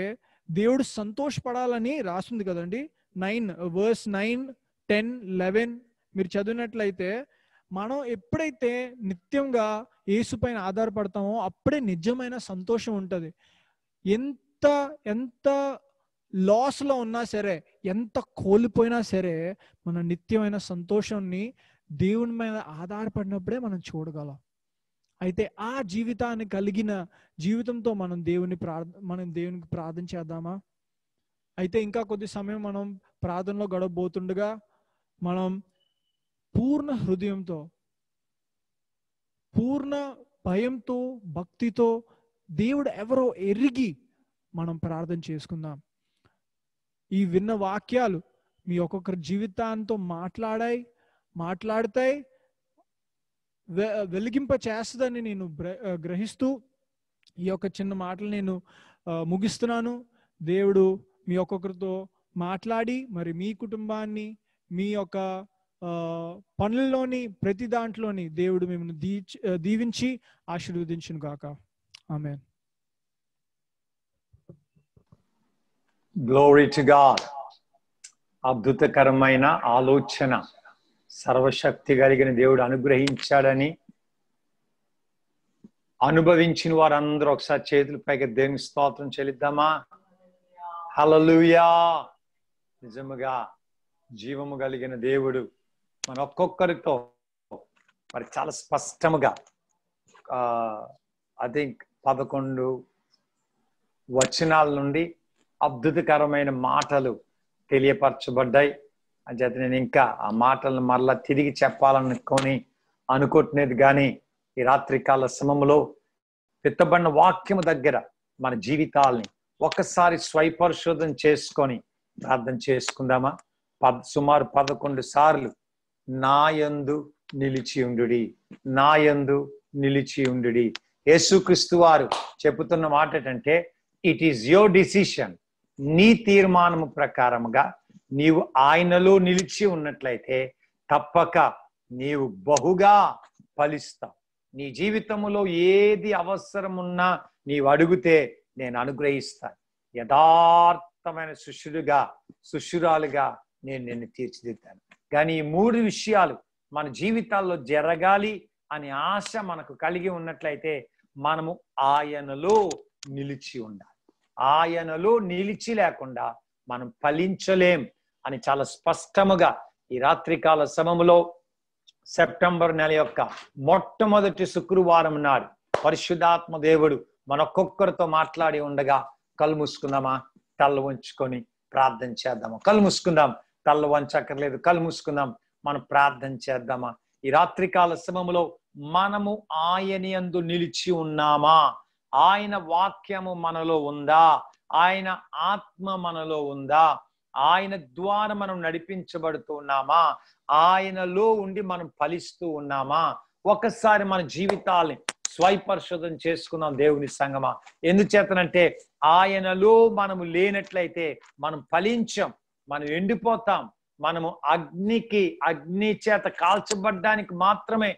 దేవుడు సంతోషపడాలని రాస్తుంది కదండి nine verse nine ten eleven మీరు చదివినట్లయితే మనం ఎప్పుడైతే నిత్యంగా పైన ఆధారపడతామో అప్పుడే నిజమైన సంతోషం ఉంటుంది ఎంత ఎంత లాస్లో ఉన్నా సరే ఎంత కోల్పోయినా సరే మన నిత్యమైన సంతోషాన్ని దేవుని మీద ఆధారపడినప్పుడే మనం చూడగలం అయితే ఆ జీవితాన్ని కలిగిన జీవితంతో మనం దేవుని ప్రార్థ మనం దేవునికి ప్రార్థన చేద్దామా అయితే ఇంకా కొద్ది సమయం మనం ప్రార్థనలో గడవబోతుండగా మనం పూర్ణ హృదయంతో పూర్ణ భయంతో భక్తితో దేవుడు ఎవరో ఎరిగి మనం ప్రార్థన చేసుకుందాం ఈ విన్న వాక్యాలు మీ ఒక్కొక్కరి జీవితాంతో మాట్లాడాయి మాట్లాడతాయి వెలిగింప చేస్తుందని నేను గ్రహిస్తూ ఈ యొక్క చిన్న మాటలు నేను ముగిస్తున్నాను దేవుడు మీ ఒక్కొక్కరితో మాట్లాడి మరి మీ కుటుంబాన్ని మీ యొక్క పనుల్లోని ప్రతి దాంట్లోని దేవుడు మిమ్మల్ని దీ దీవించి ఆశీర్వదించును గాక ఆమెన్ గ్లోరీ టు గాడ్ అద్భుతకరమైన ఆలోచన సర్వశక్తి కలిగిన దేవుడు అనుగ్రహించాడని అనుభవించిన వారందరూ ఒకసారి చేతుల పైకి దేవుని స్తోత్రం చెల్లిద్దామా హలలుయా నిజముగా జీవము కలిగిన దేవుడు మన ఒక్కొక్కరితో మరి చాలా స్పష్టముగా ఐ థింక్ పదకొండు వచనాల నుండి అద్భుతకరమైన మాటలు తెలియపరచబడ్డాయి అంచేత నేను ఇంకా ఆ మాటలను మరలా తిరిగి చెప్పాలనుకొని అనుకుంటున్నది కానీ ఈ రాత్రికాల సమయంలో పిత్తబడిన వాక్యము దగ్గర మన జీవితాల్ని ఒకసారి స్వయపరిశోధన చేసుకొని ప్రార్థన చేసుకుందామా పద్ సుమారు పదకొండు సార్లు నాయందు నిలిచి ఉండుడి నాయందు నిలిచి ఉండుడి యేసుక్రీస్తు వారు చెబుతున్న మాట ఏంటంటే ఇట్ ఈస్ యువర్ డిసిషన్ నీ తీర్మానము ప్రకారముగా నీవు ఆయనలో నిలిచి ఉన్నట్లయితే తప్పక నీవు బహుగా ఫలిస్తావు నీ జీవితంలో ఏది అవసరమున్నా నీవు అడిగితే నేను అనుగ్రహిస్తాను యథార్థమైన శిష్యుడిగా శిష్యురాలుగా నేను నిన్ను తీర్చిదిద్దాను కానీ ఈ మూడు విషయాలు మన జీవితాల్లో జరగాలి అనే ఆశ మనకు కలిగి ఉన్నట్లయితే మనము ఆయనలో నిలిచి ఉండాలి ఆయనలో నిలిచి లేకుండా మనం ఫలించలేం అని చాలా స్పష్టముగా ఈ రాత్రికాల సమములో సెప్టెంబర్ నెల యొక్క మొట్టమొదటి శుక్రవారం నాడు పరిశుధాత్మ దేవుడు మనొక్కొక్కరితో మాట్లాడి ఉండగా కళ్ళు మూసుకుందామా తల్ల ఉంచుకొని ప్రార్థన చేద్దామా కళ్ళు మూసుకుందాం తల్ల వంచక్కర్లేదు కళ్ళు మూసుకుందాం మనం ప్రార్థన చేద్దామా ఈ రాత్రికాల సమములో మనము ఆయన అందు నిలిచి ఉన్నామా ఆయన వాక్యము మనలో ఉందా ఆయన ఆత్మ మనలో ఉందా ఆయన ద్వారా మనం నడిపించబడుతూ ఉన్నామా ఆయనలో ఉండి మనం ఫలిస్తూ ఉన్నామా ఒకసారి మన జీవితాల్ని స్వైపరిశోధన చేసుకున్నాం దేవుని సంగమా ఎందుచేతనంటే ఆయనలో మనము లేనట్లయితే మనం ఫలించం మనం ఎండిపోతాం మనము అగ్నికి అగ్ని చేత కాల్చబడ్డానికి మాత్రమే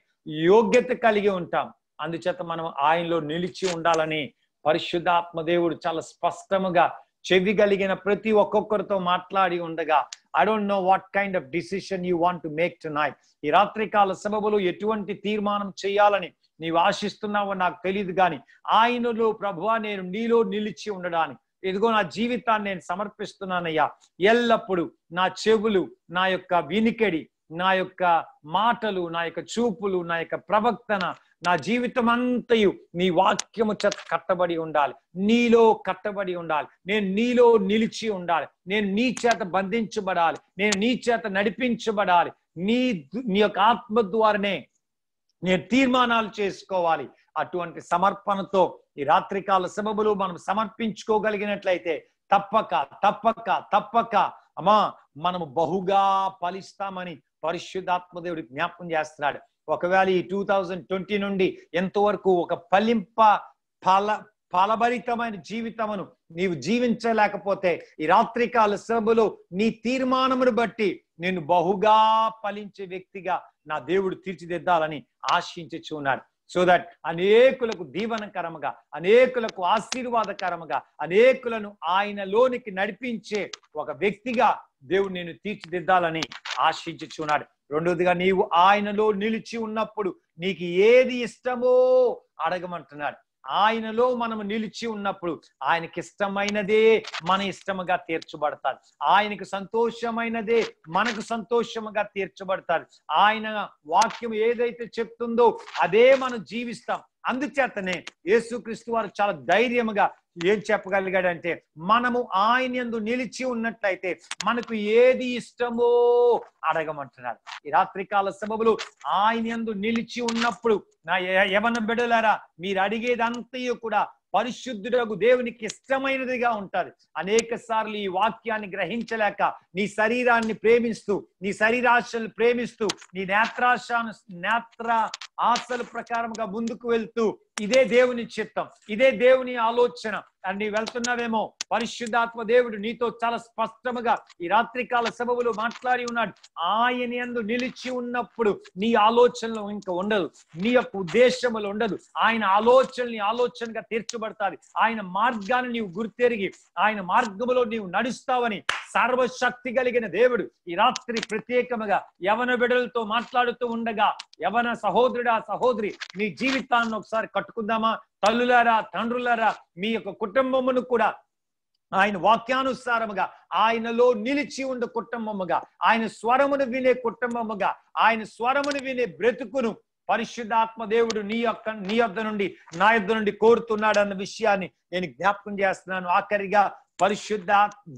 యోగ్యత కలిగి ఉంటాం అందుచేత మనం ఆయనలో నిలిచి ఉండాలని పరిశుద్ధాత్మ దేవుడు చాలా స్పష్టముగా చెవి కలిగిన ప్రతి ఒక్కొక్కరితో మాట్లాడి ఉండగా I don't know what kind of decision you want to make tonight ఈ రాత్రికాల సభలో ఎటువంటి తీర్మానం చేయాలని నీవు ఆశిస్తున్నావో నాకు తెలియదు కానీ ఆయనలో ప్రభువా నేను నీలో నిలిచి ఉండడానికి ఇదిగో నా జీవితాన్ని నేను సమర్పిస్తున్నానయ్యా ఎల్లప్పుడూ నా చెవులు నా యొక్క వినికిడి నా యొక్క మాటలు నా యొక్క చూపులు నా యొక్క ప్రవక్తన నా జీవితం అంతయు నీ వాక్యము చేత కట్టబడి ఉండాలి నీలో కట్టబడి ఉండాలి నేను నీలో నిలిచి ఉండాలి నేను నీ చేత బంధించబడాలి నేను నీ చేత నడిపించబడాలి నీ నీ యొక్క ఆత్మ ద్వారానే నేను తీర్మానాలు చేసుకోవాలి అటువంటి సమర్పణతో ఈ రాత్రికాల సభములు మనం సమర్పించుకోగలిగినట్లయితే తప్పక తప్పక తప్పక అమ్మా మనము బహుగా ఫలిస్తామని పరిశుద్ధాత్మదేవుడు జ్ఞాపకం చేస్తున్నాడు ఒకవేళ ఈ టూ థౌజండ్ ట్వంటీ నుండి ఎంతవరకు ఒక ఫలింప ఫల ఫలభరితమైన జీవితమును నీవు జీవించలేకపోతే ఈ రాత్రికాల సభలో నీ తీర్మానమును బట్టి నేను బహుగా ఫలించే వ్యక్తిగా నా దేవుడు తీర్చిదిద్దాలని ఆశించి ఉన్నాడు సో దట్ అనేకులకు దీవనకరముగా అనేకులకు ఆశీర్వాదకరముగా అనేకులను ఆయనలోనికి నడిపించే ఒక వ్యక్తిగా దేవుడు నేను తీర్చిదిద్దాలని ఆశించుచున్నాడు రెండవదిగా నీవు ఆయనలో నిలిచి ఉన్నప్పుడు నీకు ఏది ఇష్టమో అడగమంటున్నాడు ఆయనలో మనము నిలిచి ఉన్నప్పుడు ఆయనకి ఇష్టమైనదే మన ఇష్టముగా తీర్చబడతారు ఆయనకు సంతోషమైనదే మనకు సంతోషముగా తీర్చబడతారు ఆయన వాక్యం ఏదైతే చెప్తుందో అదే మనం జీవిస్తాం అందుచేతనే యేసుక్రీస్తు వారు చాలా ధైర్యముగా ఏం చెప్పగలిగాడంటే మనము ఆయన ఎందు నిలిచి ఉన్నట్లయితే మనకు ఏది ఇష్టమో అడగమంటున్నాడు ఈ రాత్రికాల సభలు ఆయన ఎందు నిలిచి ఉన్నప్పుడు నా ఎవన బిడలారా మీరు అడిగేదంతయు కూడా పరిశుద్ధుడకు దేవునికి ఇష్టమైనదిగా ఉంటారు అనేక సార్లు ఈ వాక్యాన్ని గ్రహించలేక నీ శరీరాన్ని ప్రేమిస్తూ నీ శరీరాశను ప్రేమిస్తూ నీ నేత్రాశాను నేత్ర ఆశల ప్రకారంగా ముందుకు వెళ్తూ ఇదే దేవుని చిత్తం ఇదే దేవుని ఆలోచన అండ్ నీ వెళ్తున్నావేమో పరిశుద్ధాత్మ దేవుడు నీతో చాలా స్పష్టముగా ఈ రాత్రికాల సభవులు మాట్లాడి ఉన్నాడు ఆయన ఎందు నిలిచి ఉన్నప్పుడు నీ ఆలోచనలు ఇంకా ఉండదు నీ యొక్క ఉద్దేశములు ఉండదు ఆయన ఆలోచనని ఆలోచనగా తీర్చబడతాది ఆయన మార్గాన్ని నీవు గుర్తెరిగి ఆయన మార్గములో నీవు నడుస్తావని సర్వశక్తి కలిగిన దేవుడు ఈ రాత్రి ప్రత్యేకముగా యవన బిడలతో మాట్లాడుతూ ఉండగా యవన సహోదరుడా సహోదరి మీ జీవితాన్ని ఒకసారి కట్టుకుందామా తల్లులారా తండ్రులారా మీ యొక్క కుటుంబమును కూడా ఆయన వాక్యానుసారముగా ఆయనలో నిలిచి ఉండే కుటుంబముగా ఆయన స్వరమును వినే కుటుంబముగా ఆయన స్వరమును వినే బ్రతుకును పరిశుద్ధాత్మ దేవుడు నీ యొక్క నీ యొద్ద నుండి నా యొద్ద నుండి కోరుతున్నాడు అన్న విషయాన్ని నేను జ్ఞాపకం చేస్తున్నాను ఆఖరిగా పరిశుద్ధ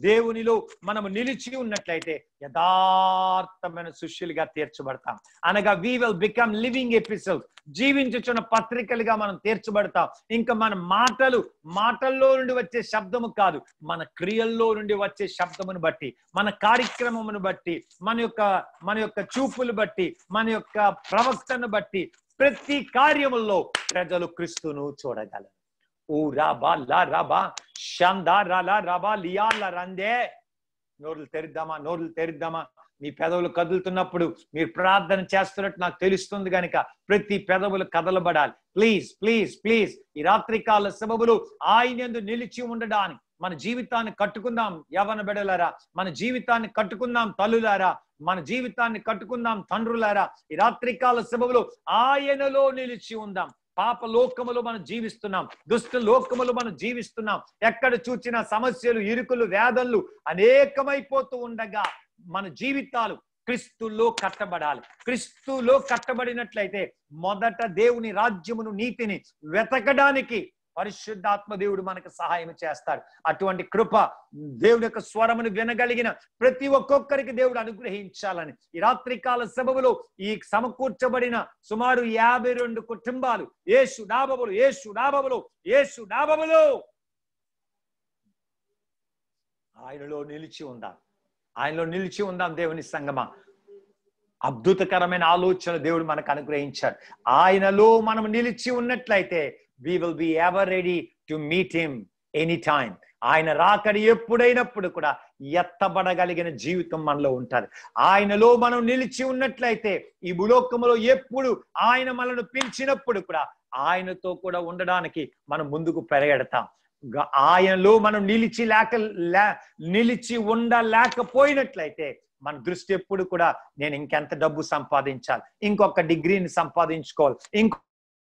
దేవునిలో మనము నిలిచి ఉన్నట్లయితే యథార్థమైన శిష్యులుగా తీర్చబడతాం అనగా we will become living episode జీవించుచున్న పత్రికలుగా మనం తీర్చబడతాం ఇంకా మన మాటలు మాటల్లో నుండి వచ్చే శబ్దము కాదు మన క్రియల్లో నుండి వచ్చే శబ్దమును బట్టి మన కార్యక్రమమును బట్టి మన యొక్క మన యొక్క చూపులు బట్టి మన యొక్క ప్రవక్తను బట్టి ప్రతి కార్యముల్లో ప్రజలు క్రిస్తును చూడగలరు Uraba la raba షందారా రబా లియాల రందే నోర్లు తెరుద్దామా నోర్లు తెరుద్దామా మీ పెదవులు కదులుతున్నప్పుడు మీరు ప్రార్థన చేస్తున్నట్టు నాకు తెలుస్తుంది కనుక ప్రతి పెదవులు కదలబడాలి ప్లీజ్ ప్లీజ్ ప్లీజ్ ఈ రాత్రికాల సబబులు ఆయనందు నిలిచి ఉండడానికి మన జీవితాన్ని కట్టుకుందాం యవన బిడలారా మన జీవితాన్ని కట్టుకుందాం తల్లులారా మన జీవితాన్ని కట్టుకుందాం తండ్రులారా ఈ రాత్రికాల సబబులు ఆయనలో నిలిచి ఉందాం పాప లోకములు మనం జీవిస్తున్నాం దుష్ట లోకములు మనం జీవిస్తున్నాం ఎక్కడ చూచిన సమస్యలు ఇరుకులు వేదనలు అనేకమైపోతూ ఉండగా మన జీవితాలు క్రిస్తులో కట్టబడాలి క్రిస్తులో కట్టబడినట్లయితే మొదట దేవుని రాజ్యమును నీతిని వెతకడానికి పరిశుద్ధాత్మ దేవుడు మనకు సహాయం చేస్తాడు అటువంటి కృప దేవుడి యొక్క స్వరమును వినగలిగిన ప్రతి ఒక్కొక్కరికి దేవుడు అనుగ్రహించాలని ఈ రాత్రికాల సభలో ఈ సమకూర్చబడిన సుమారు యాభై రెండు కుటుంబాలు ఏసు డాబబులు ఏసు డాబబులు ఏసు డాబబులు ఆయనలో నిలిచి ఉందాం ఆయనలో నిలిచి ఉందాం దేవుని సంగమా అద్భుతకరమైన ఆలోచన దేవుడు మనకు అనుగ్రహించాడు ఆయనలో మనం నిలిచి ఉన్నట్లయితే we will be ever ready to meet him any time ఆయన రాకడి ఎప్పుడైనప్పుడు కూడా ఎత్తబడగలిగిన జీవితం మనలో ఉంటారు ఆయనలో మనం నిలిచి ఉన్నట్లయితే ఈ భూలోకంలో ఎప్పుడు ఆయన మనను పిలిచినప్పుడు కూడా ఆయనతో కూడా ఉండడానికి మనం ముందుకు పెరగెడతాం ఆయనలో మనం నిలిచి లేక నిలిచి ఉండలేకపోయినట్లయితే మన దృష్టి ఎప్పుడు కూడా నేను ఇంకెంత డబ్బు సంపాదించాలి ఇంకొక డిగ్రీని సంపాదించుకోవాలి ఇంకో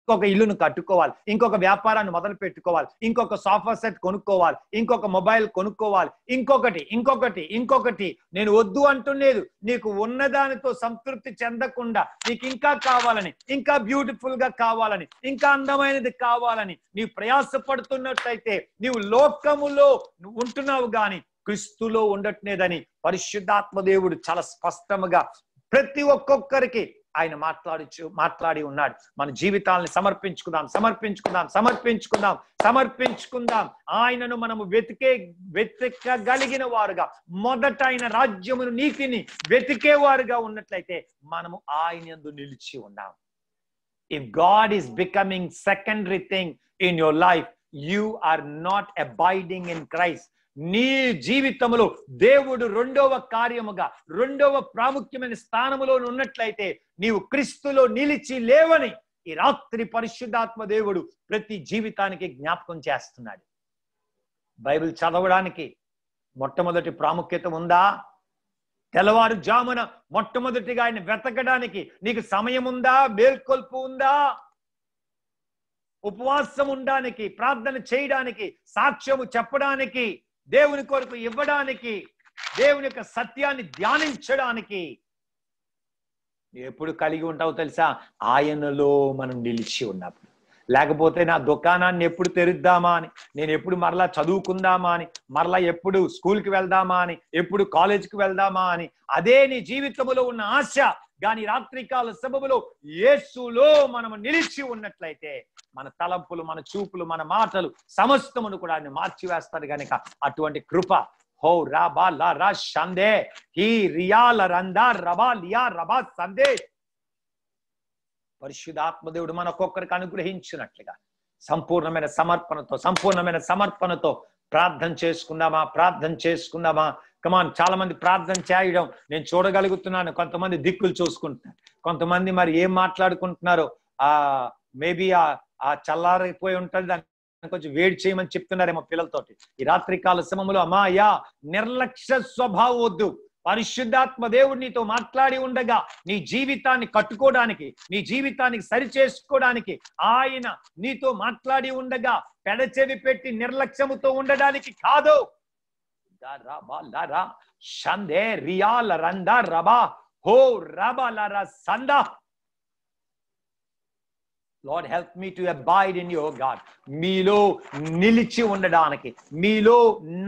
ఇంకొక ఇల్లును కట్టుకోవాలి ఇంకొక వ్యాపారాన్ని మొదలు పెట్టుకోవాలి ఇంకొక సోఫా సెట్ కొనుక్కోవాలి ఇంకొక మొబైల్ కొనుక్కోవాలి ఇంకొకటి ఇంకొకటి ఇంకొకటి నేను వద్దు అంటున్నది నీకు ఉన్నదానితో సంతృప్తి చెందకుండా నీకు ఇంకా కావాలని ఇంకా బ్యూటిఫుల్ గా కావాలని ఇంకా అందమైనది కావాలని నీవు ప్రయాస పడుతున్నట్టయితే నీవు లోకములో ఉంటున్నావు గాని క్రిస్తులో ఉండట్లేదని పరిశుద్ధాత్మ దేవుడు చాలా స్పష్టముగా ప్రతి ఒక్కొక్కరికి ఆయన మాట్లాడుచు మాట్లాడి ఉన్నాడు మన జీవితాలని సమర్పించుకుందాం సమర్పించుకుందాం సమర్పించుకుందాం సమర్పించుకుందాం ఆయనను మనము వెతికే వెతకగలిగిన వారుగా మొదట ఆయన రాజ్యమును నీతిని వెతికేవారుగా ఉన్నట్లయితే మనము ఆయనందు నిలిచి ఉన్నాం if God is becoming secondary thing in your life you are not abiding in Christ నీ జీవితంలో దేవుడు రెండవ కార్యముగా రెండవ ప్రాముఖ్యమైన స్థానములో ఉన్నట్లయితే నీవు క్రీస్తులో నిలిచి లేవని ఈ రాత్రి పరిశుద్ధాత్మ దేవుడు ప్రతి జీవితానికి జ్ఞాపకం చేస్తున్నాడు బైబిల్ చదవడానికి మొట్టమొదటి ప్రాముఖ్యత ఉందా తెల్లవారు జామున మొట్టమొదటిగా ఆయన వెతకడానికి నీకు సమయం ఉందా మేల్కొల్పు ఉందా ఉపవాసం ఉండడానికి ప్రార్థన చేయడానికి సాక్ష్యము చెప్పడానికి దేవుని కొరకు ఇవ్వడానికి దేవుని యొక్క సత్యాన్ని ధ్యానించడానికి ఎప్పుడు కలిగి ఉంటావు తెలుసా ఆయనలో మనం నిలిచి ఉన్నప్పుడు లేకపోతే నా దుకాణాన్ని ఎప్పుడు తెరుద్దామా అని నేను ఎప్పుడు మరలా చదువుకుందామా అని మరలా ఎప్పుడు స్కూల్కి వెళ్దామా అని ఎప్పుడు కాలేజ్కి వెళ్దామా అని అదే నీ జీవితంలో ఉన్న ఆశ కానీ రాత్రికాల సభలో యేసులో మనం నిలిచి ఉన్నట్లయితే మన తలంపులు మన చూపులు మన మాటలు సమస్తమును కూడా ఆయన మార్చివేస్తాడు కనుక అటువంటి కృప హో రాబా లా రా షందే హీ రియాల రందా రబా లియా రబా సందే పరిశుధాత్మదేవుడు మన ఒక్కొక్కరికి అనుగ్రహించినట్లుగా సంపూర్ణమైన సమర్పణతో సంపూర్ణమైన సమర్పణతో ప్రార్థన చేసుకుందామా ప్రార్థన చేసుకుందామా కమాన్ చాలా మంది ప్రార్థన చేయడం నేను చూడగలుగుతున్నాను కొంతమంది దిక్కులు చూసుకుంటున్నారు కొంతమంది మరి ఏం మాట్లాడుకుంటున్నారో ఆ మేబీ ఆ ఆ చల్లారిపోయి ఉంటుంది దాన్ని కొంచెం వేడి చేయమని చెప్తున్నారేమో పిల్లలతోటి ఈ రాత్రికాల సమములు అమాయా నిర్లక్ష్య స్వభావం వద్దు పరిశుద్ధాత్మ దేవుడు నీతో మాట్లాడి ఉండగా నీ జీవితాన్ని కట్టుకోవడానికి నీ జీవితానికి సరి చేసుకోవడానికి ఆయన నీతో మాట్లాడి ఉండగా పెడచెవి పెట్టి నిర్లక్ష్యముతో ఉండడానికి కాదు సందే రియాల రంద రబా హో రబల సందా Lord help me to abide in your God మీలో నిలిచి ఉండడానికి మీలో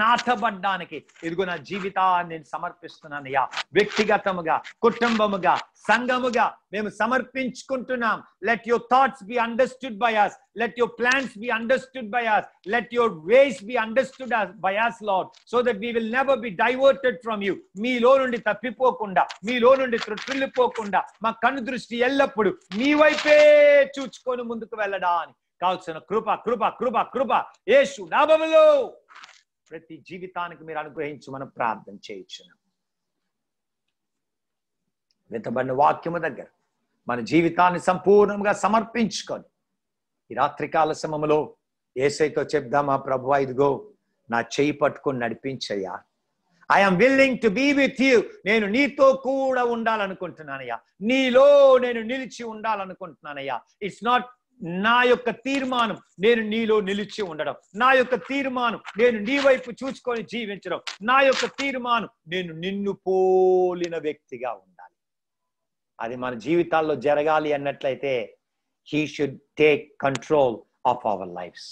నాటబడ్డానికి ఇదిగో నా జీవితాన్ని నేను సమర్పిస్తున్నానయ్యా వ్యక్తిగతముగా కుటుంబముగా సంఘముగా మేము సమర్పించుకుంటున్నాం let your thoughts be understood by us let your plans be understood by us let your ways be understood by us lord so that we will never be diverted from you మీలో నుండి తప్పిపోకుండా మీలో నుండి త్రుట్రిల్లిపోకుండా మా కన్ను దృష్టి ఎల్లప్పుడూ మీ వైపే చూచుకొని ముందుకు వెళ్ళడానికి కావలసిన కృప కృప కృప కృప యేసు నాభములో ప్రతి జీవితానికి మీరు అనుగ్రహించి మనం ప్రార్థన చేయొచ్చు వింతబడిన వాక్యము దగ్గర మన జీవితాన్ని సంపూర్ణంగా సమర్పించుకొని ఈ రాత్రికాల సమయంలో ఏసైతో చెప్దామా ప్రభు ఐదుగో నా చేయి పట్టుకొని నడిపించయ్యా I'm willing to be with you నేను నీతో కూడా ఉండాలనుకుంటున్నానయ్యా నీలో నేను నిలిచి ఉండాలనుకుంటున్నానయ్యా ఇట్స్ నాట్ నా యొక్క తీర్మానం నేను నీలో నిలిచి ఉండడం నా యొక్క తీర్మానం నేను నీ వైపు చూసుకొని జీవించడం నా యొక్క తీర్మానం నేను నిన్ను పోలిన వ్యక్తిగా ఉండడం అది మన జీవితాల్లో జరగాలి అన్నట్లయితే he should take control of our lifes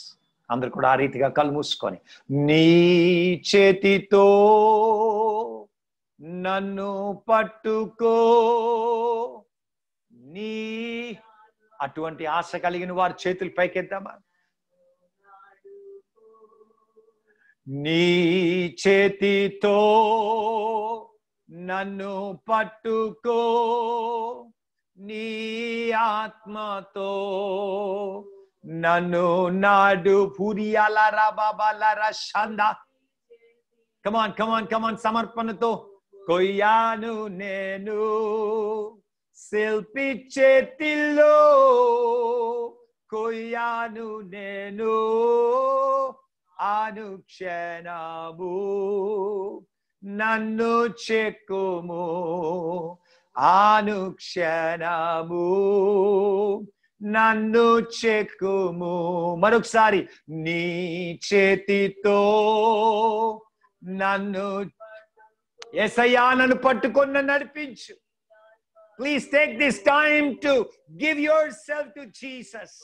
అందరు కూడా ఆ రీతిగా కళ్ళు మూసుకొని నీ చేతితో నన్ను పట్టుకో నీ అటువంటి ఆశ కలిగిన వారి చేతులు పైకెద్దామా నీ చేతితో నన్ను పట్టుకో నీ ఆత్మతో నన్ను నాడు భూరియాలర బాబాలర షంద కమాన్ కమాన్ కమాన్ సమర్పణతో కొయ్యాను నేను శిల్పి చేతిలో కొయ్యాను నేను అనుక్షణము నన్ను చెక్కుము ఆనుక్షణము నన్ను చెక్కుము మరొకసారి నీ చేతితో నన్ను ఎసయా నన్ను పట్టుకున్న నడిపించు please take this time to give yourself to Jesus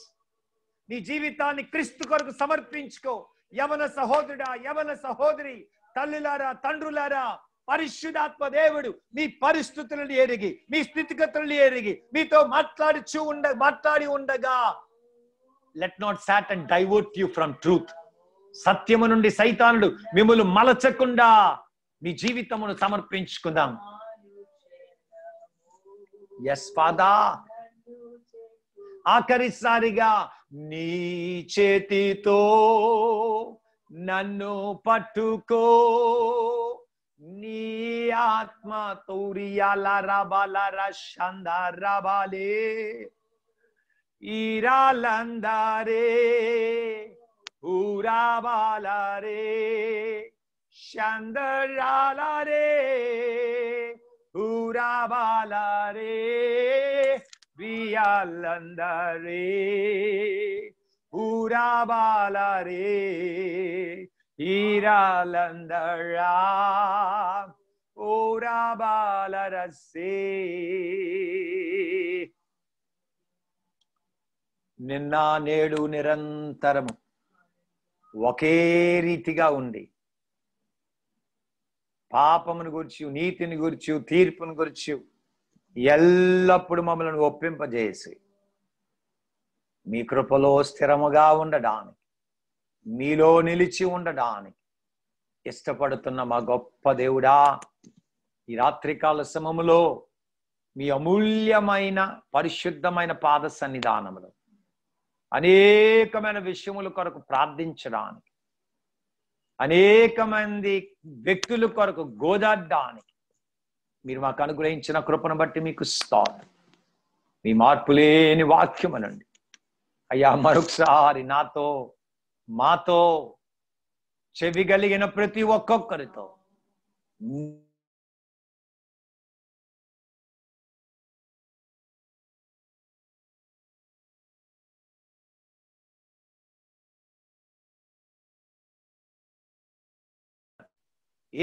నీ జీవితాన్ని క్రీస్తు కొరకు సమర్పించుకో యవన సహోదరుడా యవన సహోదరి తల్లిలారా తండ్రులారా పరిశుధాత్మ దేవుడు మీ పరిస్థితులను ఎరిగి మీ స్థితిగతులను ఎరిగి మీతో మాట్లాడుచు ఉండ మాట్లాడి ఉండగా let not Satan divert you from truth సత్యము నుండి సైతానుడు మిమ్మల్ని మలచకుండా మీ జీవితమును సమర్పించుకుందాం ఎస్ పాదా ఆఖరిసారిగా నీ చేతితో నన్ను పట్టుకో నీ ఆత్మ తౌరియాల రబలర షందరబలే ఈరాలందరే ఊరాబాలరే షందరాలరే ఊరాబాలరే వియాలందరే ఊరాబాలరే ఈరాలందరా రస్సే నిన్న నేడు నిరంతరము ఒకే రీతిగా ఉండి పాపమును గురిచి నీతిని గురిచి తీర్పును గురిచి ఎల్లప్పుడూ మమ్మల్ని ఒప్పింపజేసి మీ కృపలో స్థిరముగా ఉండడానికి మీలో నిలిచి ఉండడానికి ఇష్టపడుతున్న మా గొప్ప దేవుడా ఈ రాత్రికాల సమములో మీ అమూల్యమైన పరిశుద్ధమైన పాద సన్నిధానములు అనేకమైన విషయముల కొరకు ప్రార్థించడానికి అనేక మంది వ్యక్తుల కొరకు గోదాడ్డానికి మీరు మాకు అనుగ్రహించిన కృపను బట్టి మీకు స్తోత్రం మీ మార్పు లేని వాక్యమనండి అయ్యా మరొకసారి నాతో మాతో చెవి కలిగిన ప్రతి ఒక్కొక్కరితో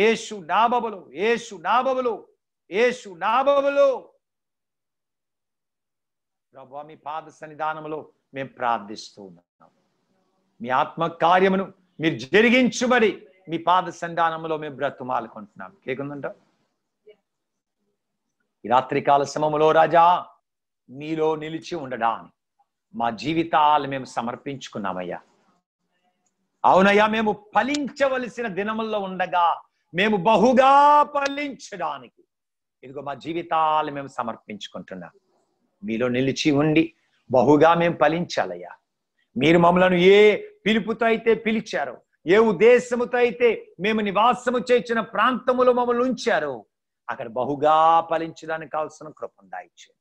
ఏసు నామములు ఏసు నామములు ఏసు నామములు ప్రభా మీ పాద సన్నిధానంలో మేము ప్రార్థిస్తూ ఉన్నాము మీ ఆత్మకార్యమును మీరు జరిగించుబడి మీ పాద సంధానంలో మేము కొంటున్నాం కేకుందంట ఈ రాత్రికాల సమములో రాజా మీలో నిలిచి ఉండడాన్ని మా జీవితాలు మేము సమర్పించుకున్నామయ్యా అవునయ్యా మేము ఫలించవలసిన దినముల్లో ఉండగా మేము బహుగా ఫలించడానికి ఇదిగో మా జీవితాలు మేము సమర్పించుకుంటున్నాం మీలో నిలిచి ఉండి బహుగా మేము ఫలించాలయ్యా మీరు మమ్మలను ఏ పిలుపుతో అయితే పిలిచారు ఏ ఉద్దేశముతో అయితే మేము నివాసము చేర్చిన ప్రాంతములో మమ్మల్ని ఉంచారు అక్కడ బహుగా ఫలించడానికి కావాల్సిన కృపను దాయిచ్చారు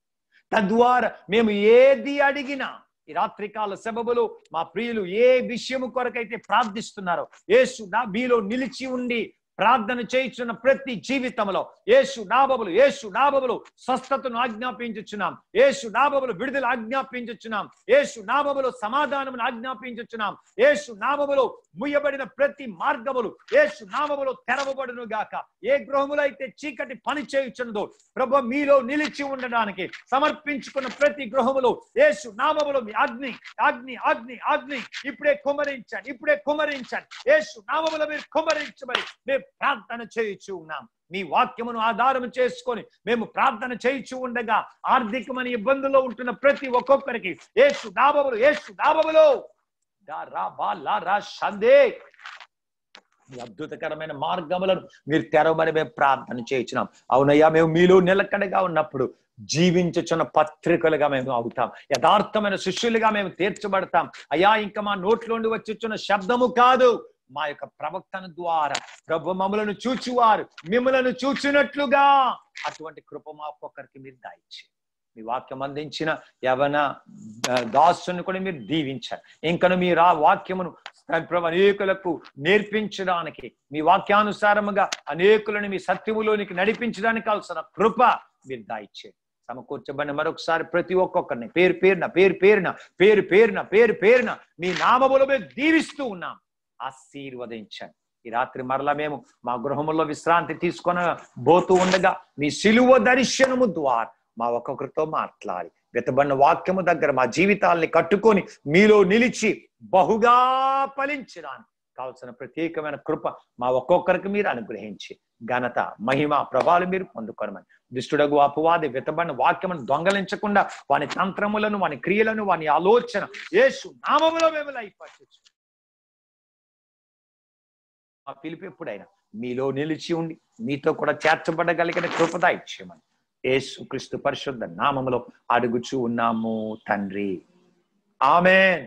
తద్వారా మేము ఏది అడిగినా ఈ రాత్రికాల సబబులు మా ప్రియులు ఏ విషయము కొరకైతే ప్రార్థిస్తున్నారో ఏసు మీలో నిలిచి ఉండి ప్రార్థన చేయించున్న ప్రతి జీవితంలో ఏసు నాబబులు ఏసు నాబబులు స్వస్థతను ఆజ్ఞాపించుచున్నాం ఏసు నాబబులు విడుదల ఆజ్ఞాపించుచున్నాం ఏసు నాబబులు సమాధానమును ఆజ్ఞాపించుచున్నాం ఏసు నాబబులు ముయ్యబడిన ప్రతి మార్గములు ఏసు నామములు తెరవబడును గాక ఏ గృహములైతే చీకటి పని చేయుచున్నదో ప్రభు మీలో నిలిచి ఉండడానికి సమర్పించుకున్న ప్రతి గృహములు ఏసు నామములు అగ్ని అగ్ని అగ్ని అగ్ని ఇప్పుడే కుమరించండి ఇప్పుడే కుమరించండి ఏసు నామములు మీరు కుమరించబడి మీరు ప్రార్థన చేయించు ఉన్నాం మీ వాక్యమును ఆధారం చేసుకొని మేము ప్రార్థన చేయించు ఉండగా ఆర్థికమైన ఇబ్బందుల్లో ఉంటున్న ప్రతి ఒక్కొక్కరికి ఏసు దాబబులు ఏసు దాబములు మీ అద్భుతకరమైన మార్గములను మీరు తెరవమని మేము ప్రార్థన చేయించినాం అవునయ్యా మేము మీలో నిలకడగా ఉన్నప్పుడు జీవించుచున్న పత్రికలుగా మేము అవుతాం యథార్థమైన శిష్యులుగా మేము తీర్చబడతాం అయ్యా ఇంకా మా నోట్లోండి వచ్చిచ్చున్న శబ్దము కాదు మా యొక్క ప్రవక్తను ద్వారా ప్రభు మమ్మలను చూచువారు మిమ్మలను చూచినట్లుగా అటువంటి కృప మా ఒక్కొక్కరికి మీరు దాయించి మీ వాక్యం అందించిన యవన దాసుని కూడా మీరు దీవించారు ఇంకను మీరు ఆ వాక్యమును అనేకులకు నేర్పించడానికి మీ వాక్యానుసారముగా అనేకులను మీ సత్యములోనికి నడిపించడానికి కావాల్సిన కృప మీరు దాయిచ్చారు సమకూర్చబడిన మరొకసారి ప్రతి ఒక్కొక్కరిని పేరు పేరున పేరు పేరున పేరు పేరున పేరు పేరున మీ నామములమే దీవిస్తూ ఉన్నాం ఆశీర్వదించండి ఈ రాత్రి మరలా మేము మా గృహములో విశ్రాంతి తీసుకొని పోతూ ఉండగా మీ సిలువ దర్శనము ద్వారా మా ఒక్కొక్కరితో మాట్లాడి వెతబడిన వాక్యము దగ్గర మా జీవితాల్ని కట్టుకొని మీలో నిలిచి బహుగా ఫలించడానికి కావలసిన ప్రత్యేకమైన కృప మా ఒక్కొక్కరికి మీరు అనుగ్రహించి ఘనత మహిమ ప్రభావాలు మీరు పొందుకోనమని దుష్టుడగు అపవాది వితబడిన వాక్యమును దొంగలించకుండా వాని తంత్రములను వాని క్రియలను వాని ఆలోచన యేసు నామములో మేము లైఫ్ ఆ పిలుపు ఎప్పుడు ఆయన మీలో నిలిచి ఉండి మీతో కూడా చేర్చబడగలిగిన కృపద ఇచ్చేయమని యేసు క్రీస్తు పరిశుద్ధ నామంలో అడుగుచూ ఉన్నాము తండ్రి ఆమెన్